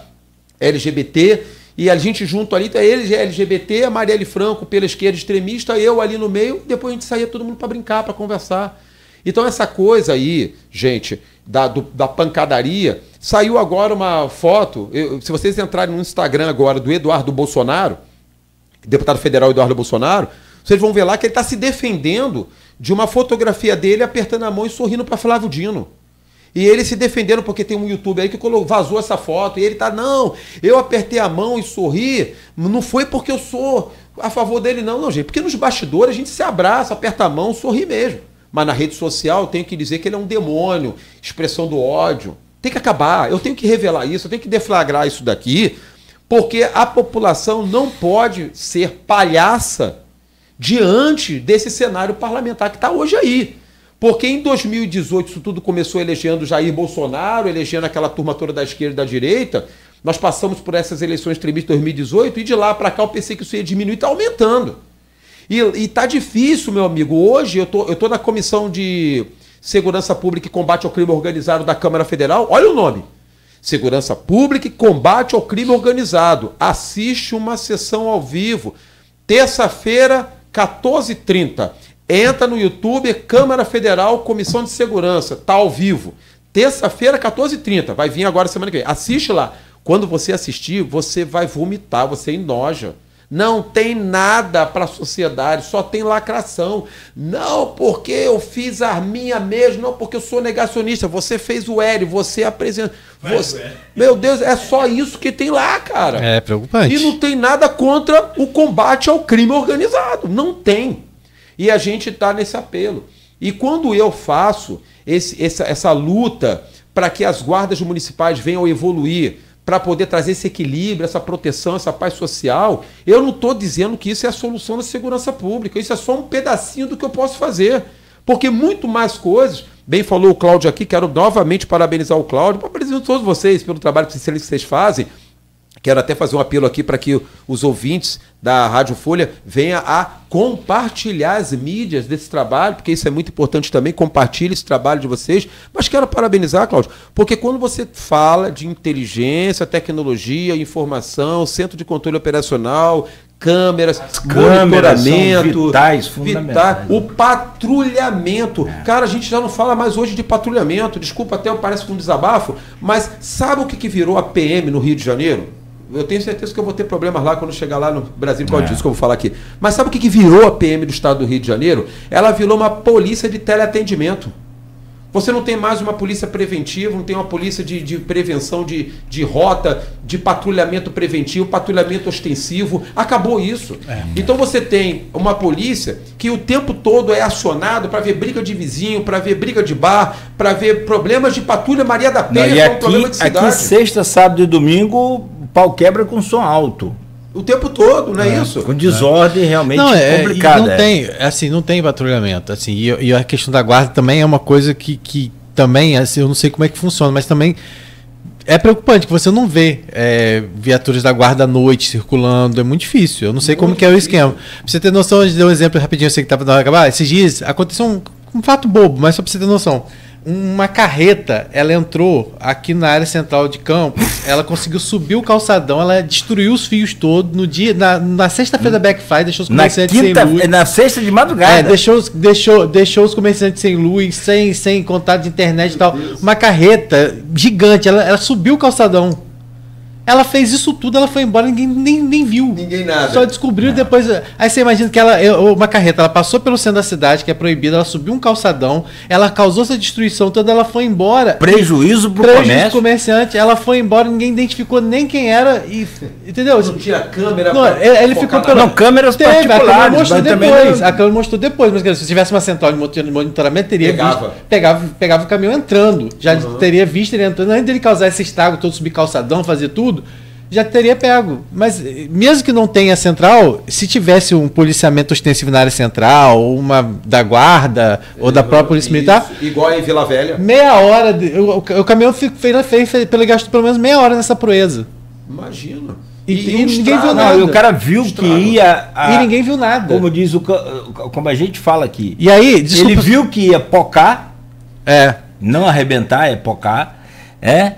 S3: LGBT. E a gente junto ali, tá ele LGBT, a Marielle Franco pela esquerda extremista, eu ali no meio, depois a gente saía todo mundo para brincar, para conversar. Então, essa coisa aí, gente, da, do, da pancadaria, saiu agora uma foto. Eu, se vocês entrarem no Instagram agora do Eduardo Bolsonaro, deputado federal Eduardo Bolsonaro, vocês vão ver lá que ele está se defendendo de uma fotografia dele apertando a mão e sorrindo para Flávio Dino. E ele se defendendo porque tem um youtuber aí que vazou essa foto. E ele tá, não, eu apertei a mão e sorri. Não foi porque eu sou a favor dele, não, não, gente. Porque nos bastidores a gente se abraça, aperta a mão, sorri mesmo. Mas na rede social eu tenho que dizer que ele é um demônio, expressão do ódio. Tem que acabar, eu tenho que revelar isso, eu tenho que deflagrar isso daqui, porque a população não pode ser palhaça diante desse cenário parlamentar que está hoje aí. Porque em 2018 isso tudo começou elegendo Jair Bolsonaro, elegendo aquela turma toda da esquerda e da direita. Nós passamos por essas eleições extremistas de 2018 e de lá para cá eu pensei que isso ia diminuir, está aumentando. E, e tá difícil, meu amigo. Hoje eu tô, eu tô na comissão de Segurança Pública e Combate ao Crime Organizado da Câmara Federal. Olha o nome. Segurança Pública e Combate ao Crime Organizado. Assiste uma sessão ao vivo. Terça-feira, 14h30. Entra no YouTube Câmara Federal Comissão de Segurança. Tá ao vivo. Terça-feira, 14h30. Vai vir agora semana que vem. Assiste lá. Quando você assistir, você vai vomitar, você enoja. Não tem nada para a sociedade, só tem lacração. Não porque eu fiz a minha mesmo, não porque eu sou negacionista. Você fez o L, você apresenta. Você... Meu Deus, é só isso que tem lá, cara.
S2: É preocupante.
S3: E não tem nada contra o combate ao crime organizado. Não tem. E a gente está nesse apelo. E quando eu faço esse, essa, essa luta para que as guardas municipais venham evoluir, para poder trazer esse equilíbrio, essa proteção, essa paz social. Eu não estou dizendo que isso é a solução da segurança pública. Isso é só um pedacinho do que eu posso fazer. Porque muito mais coisas. Bem falou o Cláudio aqui, quero novamente parabenizar o Cláudio, parabenizar todos vocês pelo trabalho que vocês fazem. Quero até fazer um apelo aqui para que os ouvintes da Rádio Folha venham a compartilhar as mídias desse trabalho, porque isso é muito importante também, compartilhe esse trabalho de vocês. Mas quero parabenizar, Cláudio, porque quando você fala de inteligência, tecnologia, informação, centro de controle operacional, câmeras, As câmeras monitoramento, vitais, vital, o patrulhamento. É. Cara, a gente já não fala mais hoje de patrulhamento, desculpa até parece um desabafo, mas sabe o que, que virou a PM no Rio de Janeiro? Eu tenho certeza que eu vou ter problemas lá quando chegar lá no Brasil, por causa é. disso que eu vou falar aqui. Mas sabe o que, que virou a PM do estado do Rio de Janeiro? Ela virou uma polícia de teleatendimento. Você não tem mais uma polícia preventiva, não tem uma polícia de, de prevenção de, de rota, de patrulhamento preventivo, patrulhamento ostensivo. Acabou isso. É. Então você tem uma polícia que o tempo todo é acionado para ver briga de vizinho, para ver briga de bar, para ver problemas de patrulha Maria da Penha, não, e é aqui, um problema de cidade. Aqui
S1: sexta, sábado e domingo pau quebra com som alto. O tempo todo, não é, é isso? Com desordem é. realmente não, é, complicada. Não é. tem,
S2: é assim, não tem patrulhamento. Assim, e, e, a questão da guarda também é uma coisa que, que também, assim, eu não sei como é que funciona, mas também é preocupante que você não vê é, viaturas da guarda à noite circulando, é muito difícil. Eu não sei muito como difícil. É que é o esquema. Pra você ter noção, de um exemplo rapidinho, eu sei que tava na hora de acabar. Esses dias aconteceu um, um fato bobo, mas só pra você ter noção uma carreta, ela entrou aqui na área central de Campos, ela conseguiu subir o calçadão, ela destruiu os fios todos no dia, na, na sexta-feira da Black Friday, deixou os comerciantes na quinta, sem luz. Na sexta de madrugada. É, deixou, deixou, deixou os comerciantes sem luz, sem, sem contato de internet e tal. Uma carreta gigante, ela, ela subiu o calçadão ela fez isso tudo, ela foi embora, ninguém nem, nem viu. Ninguém nada. Só descobriu é. depois. Eh, aí você imagina que ela, uma carreta, ela passou pelo centro da cidade, que é proibida, ela subiu um calçadão, ela causou essa destruição toda, ela foi embora. Prejuízo pro prejuízo comércio. comerciante, ela foi embora, ninguém identificou nem quem era e. Entendeu? Não tinha câmera. Não, ele ficou pelo. Não, câmeras Teve, particulares. A câmera mostrou depois. Não... A câmera mostrou depois, mas se tivesse uma central de monitoramento, teria pegava. Visto, pegava, pegava o caminhão entrando. Já uhum. teria visto ele entrando. Antes dele causar esse estrago todo, subir calçadão, fazer tudo já teria pego. Mas eh, mesmo que não tenha central, se tivesse um policiamento ostensivo na área central, ou uma da guarda, ou da própria polícia militar.
S3: Igual em Vila Velha.
S2: Meia hora. De, o, o, caminhão fez, pelo gasto pelo menos meia hora nessa proeza.
S1: Imagina. E, e, e ninguém viu nada. Não, o cara viu que ia. A, e ninguém viu nada. Como diz o. Como a gente fala aqui. E aí, desculpa. Ele viu que ia pocar. É. Não arrebentar, é pocar. É.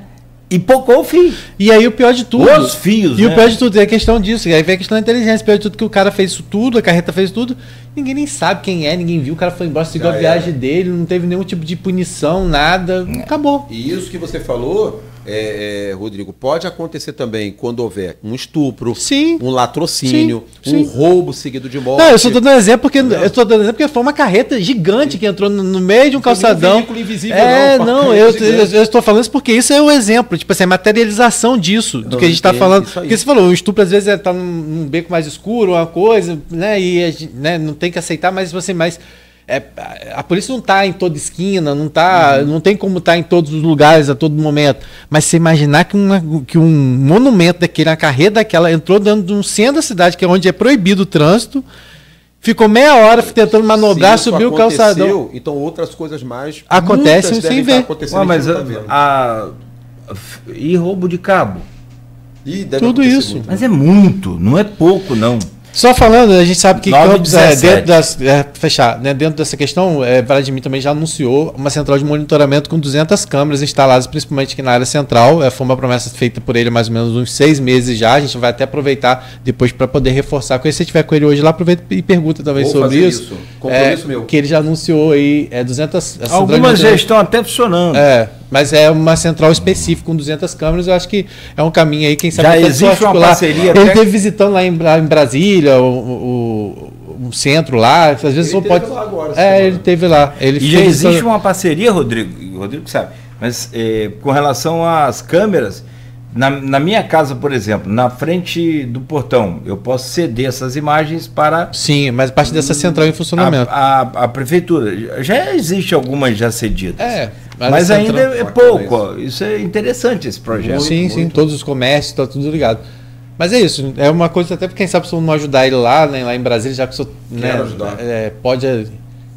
S1: E pocou o fim. E aí o pior de tudo. Os fios. E né? o pior de
S2: tudo é a questão disso. E aí vem a questão da inteligência. O pior de tudo que o cara fez isso tudo, a carreta fez tudo. Ninguém nem sabe quem é, ninguém viu. O cara foi embora, seguiu Já a viagem é. dele, não teve nenhum tipo de punição, nada.
S3: É. Acabou. E isso que você falou é, é, Rodrigo, pode acontecer também quando houver um estupro, sim, um latrocínio, sim, um roubo seguido de morte. Não, eu estou dando
S2: exemplo porque não. eu estou dando exemplo porque foi uma carreta gigante que entrou no, meio de um calçadão. Um veículo invisível, é, não, não é eu, eu, eu, estou falando isso porque isso é o um exemplo, tipo assim, a materialização disso do que a gente está falando. Porque você falou, o estupro às vezes está é, num, num beco mais escuro, uma coisa, né? E né, não tem que aceitar, mas você tipo assim, mais é, a polícia não está em toda esquina, não tá, uhum. não tem como estar tá em todos os lugares a todo momento. Mas você imaginar que, uma, que um monumento daquele, na carreira daquela, entrou dentro de um centro da cidade, que é onde é proibido o trânsito, ficou meia hora tentando manobrar, Sim, subiu o calçadão.
S3: Então outras coisas mais acontecem sem ver. Ué,
S2: tá ah, mas a, né?
S1: a, e roubo de cabo? Tudo isso. Né? Mas é muito, não é pouco não. Só falando, a gente sabe que 9, Campos, é, dentro,
S2: das, é, fechar, né, dentro dessa questão, é, Vladimir também já anunciou uma central de monitoramento com 200 câmeras instaladas, principalmente aqui na área central. É, foi uma promessa feita por ele mais ou menos uns seis meses já. A gente vai até aproveitar depois para poder reforçar quando Se você estiver com ele hoje lá, aproveita e pergunta também Vou sobre isso. isso. Compromisso é, meu. Que ele já anunciou aí é, 200... Algumas já estão
S1: até funcionando.
S2: É, mas é uma central específica com 200 câmeras, eu acho que é um caminho aí, quem sabe Já existe uma parceria. Ele até... visitando lá em, lá em Brasília, o, o, o, centro lá, às vezes ele não pode. Lá agora, é, ele teve lá. Ele e já existe
S1: uma parceria, Rodrigo, Rodrigo sabe, mas é, com relação às câmeras, na, na, minha casa, por exemplo, na frente do portão, eu posso ceder essas imagens para. Sim, mas parte dessa central em funcionamento. A, a, a prefeitura. Já existe algumas já cedidas.
S2: É. Mas, mas ainda é
S1: pouco. Isso. é interessante esse projeto. Sim, muito. sim, todos os comércios, está tudo ligado.
S2: Mas é isso, é uma coisa até porque quem sabe se eu não ajudar ele lá, né, lá em Brasília, já que você né, é, pode.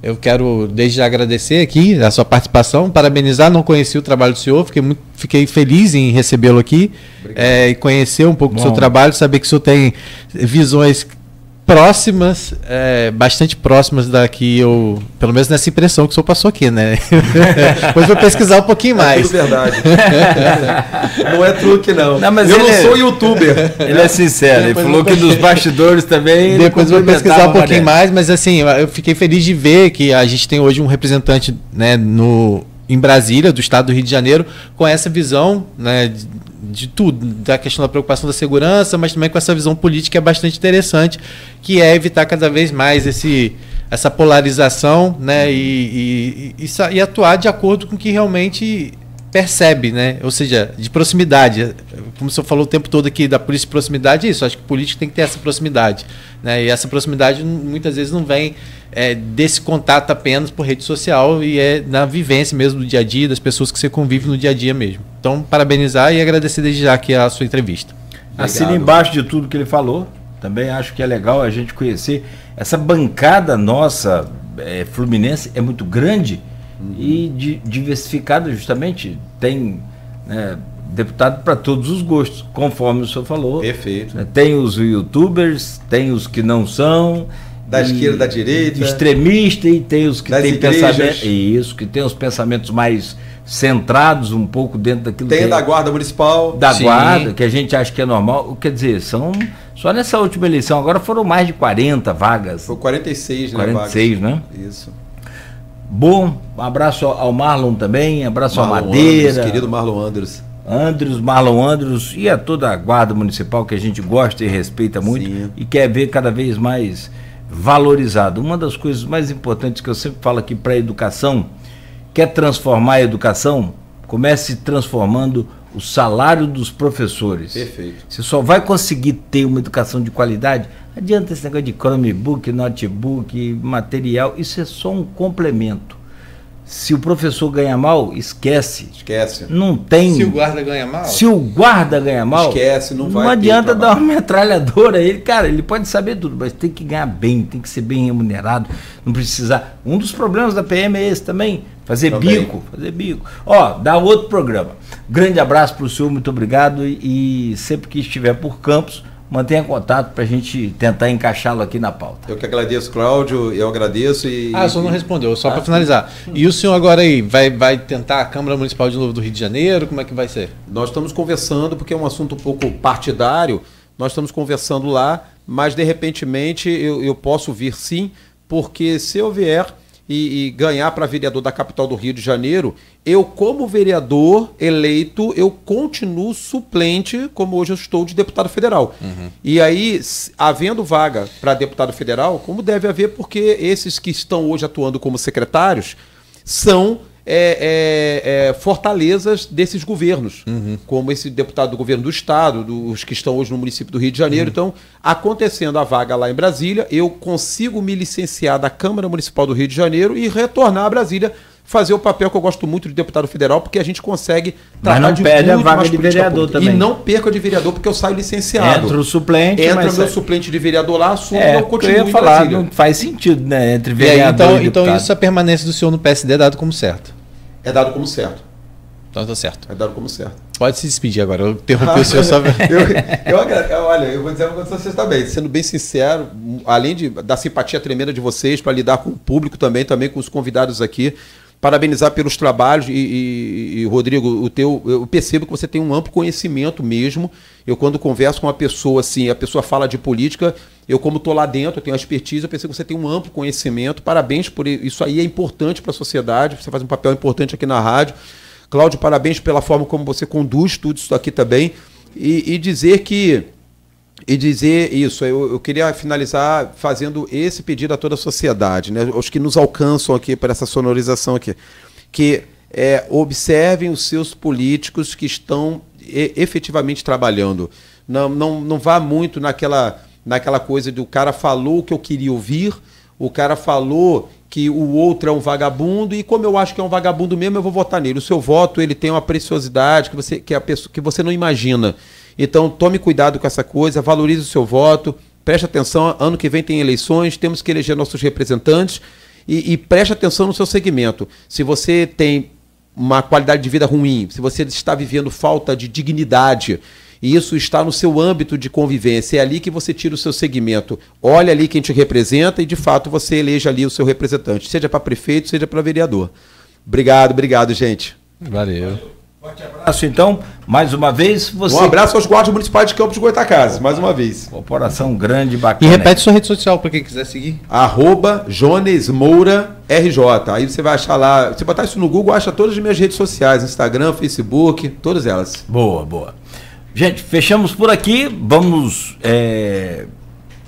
S2: Eu quero desde já agradecer aqui a sua participação, parabenizar, não conheci o trabalho do senhor, fiquei, muito, fiquei feliz em recebê-lo aqui é, e conhecer um pouco Bom. do seu trabalho, saber que o senhor tem visões próximas, é, bastante próximas da que eu, pelo menos nessa impressão que o senhor passou aqui, né? Depois vou pesquisar um pouquinho é mais. É verdade.
S1: não é truque,
S2: não. não mas eu não é, sou youtuber. Ele é sincero, ele falou que dos bastidores
S1: também. Depois vou pesquisar um pouquinho mais,
S2: mas assim, eu fiquei feliz de ver que a gente tem hoje um representante né, no em Brasília, do estado do Rio de Janeiro, com essa visão né, de, de, tudo, da questão da preocupação da segurança, mas também com essa visão política é bastante interessante, que é evitar cada vez mais esse, essa polarização né, e, e, e, e atuar de acordo com o que realmente percebe, né? Ou seja, de proximidade. Como o senhor falou o tempo todo aqui da polícia de proximidade, é isso. Acho que o político tem que ter essa proximidade. Né? E essa proximidade muitas vezes não vem é, desse contato apenas por rede social e é na vivência mesmo do dia a dia, das pessoas que você convive no dia a dia mesmo. Então, parabenizar e agradecer desde já aqui a sua entrevista. Assina embaixo
S1: de tudo que ele falou. Também acho que é legal a gente conhecer. Essa bancada nossa é, fluminense é muito grande uhum. e diversificada, justamente. Tem. Né, deputado para todos os gostos, conforme o senhor falou. Perfeito. Tem os youtubers, tem os que não são, da esquerda, da direita. Extremista e tem os que têm pensamentos. Isso, que tem os pensamentos mais centrados um pouco dentro daquilo tem que. Tem é da
S3: Guarda Municipal. Da Sim. Guarda,
S1: que a gente acha que é normal. Quer dizer, são. Só nessa última eleição, agora foram mais de 40 vagas. Foi 46, né? 46, vagas. né? Isso. Bom, um abraço ao Marlon também, um abraço Marlon à Madeira. Andres, querido Marlon Andres. Andros, Marlon Andros e a toda a guarda municipal que a gente gosta e respeita muito Sim. e quer ver cada vez mais valorizado. Uma das coisas mais importantes que eu sempre falo aqui para a educação, quer transformar a educação, comece transformando o salário dos professores. Perfeito. Você só vai conseguir ter uma educação de qualidade. Adianta esse negócio de Chromebook, notebook, material, isso é só um complemento. Se o professor ganha mal, esquece. Esquece. Não tem. Se o guarda
S2: ganha mal. Se
S1: o guarda ganha mal. Esquece, não vai. Não adianta dar uma metralhadora aí. ele, cara. Ele pode saber tudo, mas tem que ganhar bem, tem que ser bem remunerado. Não precisar. Um dos problemas da PM é esse também. Fazer também. bico. Fazer bico. Ó, dá outro programa. Grande abraço para o senhor, muito obrigado. e sempre que estiver por Campos, mantenha contato para a gente tentar encaixá-lo aqui na pauta.
S2: Eu que agradeço, Cláudio, eu agradeço e. Ah, só não respondeu, só ah, para finalizar. E o senhor agora aí, vai, vai tentar a Câmara Municipal de novo do Rio de Janeiro? Como é que vai ser? Nós estamos conversando, porque é um assunto um pouco partidário,
S3: nós estamos conversando lá, mas de repente eu, eu posso vir sim, porque se eu vier e, e ganhar para vereador da capital do Rio de Janeiro, eu, como vereador eleito, eu continuo suplente, como hoje eu estou, de deputado federal. Uhum. E aí, havendo vaga para deputado federal, como deve haver, porque esses que estão hoje atuando como secretários são é, é, é, fortalezas desses governos, uhum. como esse deputado do governo do Estado, dos que estão hoje no município do Rio de Janeiro. Uhum. Então, acontecendo a vaga lá em Brasília, eu consigo me licenciar da Câmara Municipal do Rio de Janeiro e retornar a Brasília fazer o papel que eu gosto muito de deputado federal, porque a gente consegue tratar mas não de perde a vaga de vereador também. E não perco de vereador, porque eu saio licenciado.
S1: Entra o suplente. Entra meu é...
S3: suplente de vereador lá, assumo é, e eu continuo é eu ia falar,
S1: Não faz sentido,
S2: né? Entre vereador e, aí, então, e Então isso, é a permanência do senhor no PSD é dado como certo.
S3: É dado como certo. Então tá certo. É dado como certo.
S2: Pode se despedir agora, eu interrompi ah, o senhor só. eu,
S3: eu, olha, eu vou dizer uma coisa para vocês também. Sendo bem sincero, além de, da simpatia tremenda de vocês para lidar com o público também, também com os convidados aqui, parabenizar pelos trabalhos e, e, e, Rodrigo, o teu, eu percebo que você tem um amplo conhecimento mesmo. Eu quando converso com uma pessoa assim, a pessoa fala de política, eu como estou lá dentro, eu tenho expertise, eu percebo que você tem um amplo conhecimento. Parabéns por isso aí é importante para a sociedade. Você faz um papel importante aqui na rádio. Cláudio, parabéns pela forma como você conduz tudo isso aqui também e, e dizer que e dizer isso. Eu, eu, queria finalizar fazendo esse pedido a toda a sociedade, né? os que nos alcançam aqui para essa sonorização aqui, que é, observem os seus políticos que estão e, efetivamente trabalhando. Não, não, não vá muito naquela, naquela coisa do cara falou o que eu queria ouvir, o cara falou que o outro é um vagabundo e como eu acho que é um vagabundo mesmo, eu vou votar nele. O seu voto ele tem uma preciosidade que você, que a pessoa, que você não imagina. Então, tome cuidado com essa coisa, valorize o seu voto, preste atenção. Ano que vem tem eleições, temos que eleger nossos representantes e, e preste atenção no seu segmento. Se você tem uma qualidade de vida ruim, se você está vivendo falta de dignidade, e isso está no seu âmbito de convivência, é ali que você tira o seu segmento. Olha ali quem te representa e, de fato, você eleja ali o seu representante, seja para prefeito, seja para vereador. Obrigado, obrigado, gente.
S1: Valeu. Forte abraço, então, mais uma vez. Você... Um abraço aos guardas municipais de Campos de Goitacazes, mais uma vez. Corporação grande, bacana. E repete
S2: sua rede social para quem quiser seguir.
S1: Arroba
S3: Jones Moura RJ. Aí você vai achar lá, se botar isso no Google, acha todas as minhas redes sociais,
S1: Instagram, Facebook, todas elas. Boa, boa. Gente, fechamos por aqui. Vamos é,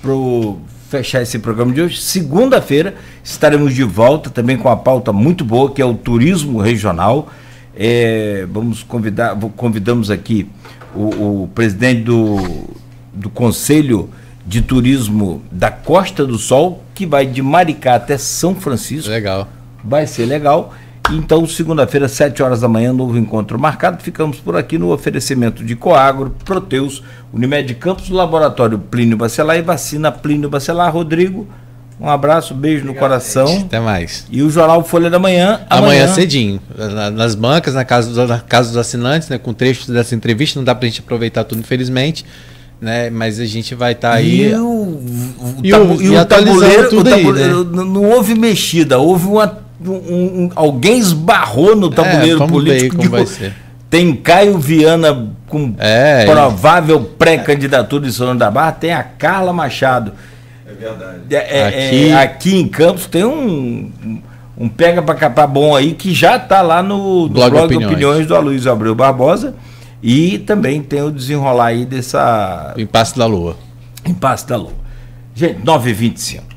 S1: pro fechar esse programa de hoje. Segunda-feira estaremos de volta também com a pauta muito boa, que é o turismo regional. É, vamos convidar, convidamos aqui o, o presidente do, do Conselho de Turismo da Costa do Sol, que vai de Maricá até São Francisco. Legal. Vai ser legal. Então, segunda-feira, 7 horas da manhã, novo encontro marcado. Ficamos por aqui no oferecimento de Coagro, Proteus, Unimed Campos, Laboratório Plínio Bacelar e Vacina Plínio Bacelar. Rodrigo, um abraço, beijo Obrigado, no coração. Gente. Até mais. E o Jornal Folha da Manhã. Amanhã, amanhã
S2: cedinho. Nas bancas, na casa, na casa dos assinantes, né? Com trechos dessa entrevista. Não dá pra gente aproveitar tudo, infelizmente. Né? Mas a gente vai estar tá aí. E o, o, e o, e o tabuleiro, tudo tabuleiro, aí, né?
S1: não houve mexida, houve uma, um, um, alguém esbarrou no é, tabuleiro é, político. Ver como vai ser. Tem Caio Viana com é, provável pré-candidatura de Solano da Barra, tem a Carla Machado verdade. É, é, aqui... É, aqui em Campos tem um, um pega para capar bom aí que já está lá no blog, blog Opiniões. Opiniões do Aluísio Abreu Barbosa. E também tem o desenrolar aí dessa. O impasse da Lua. Impasse da Lua. Gente, 9h25.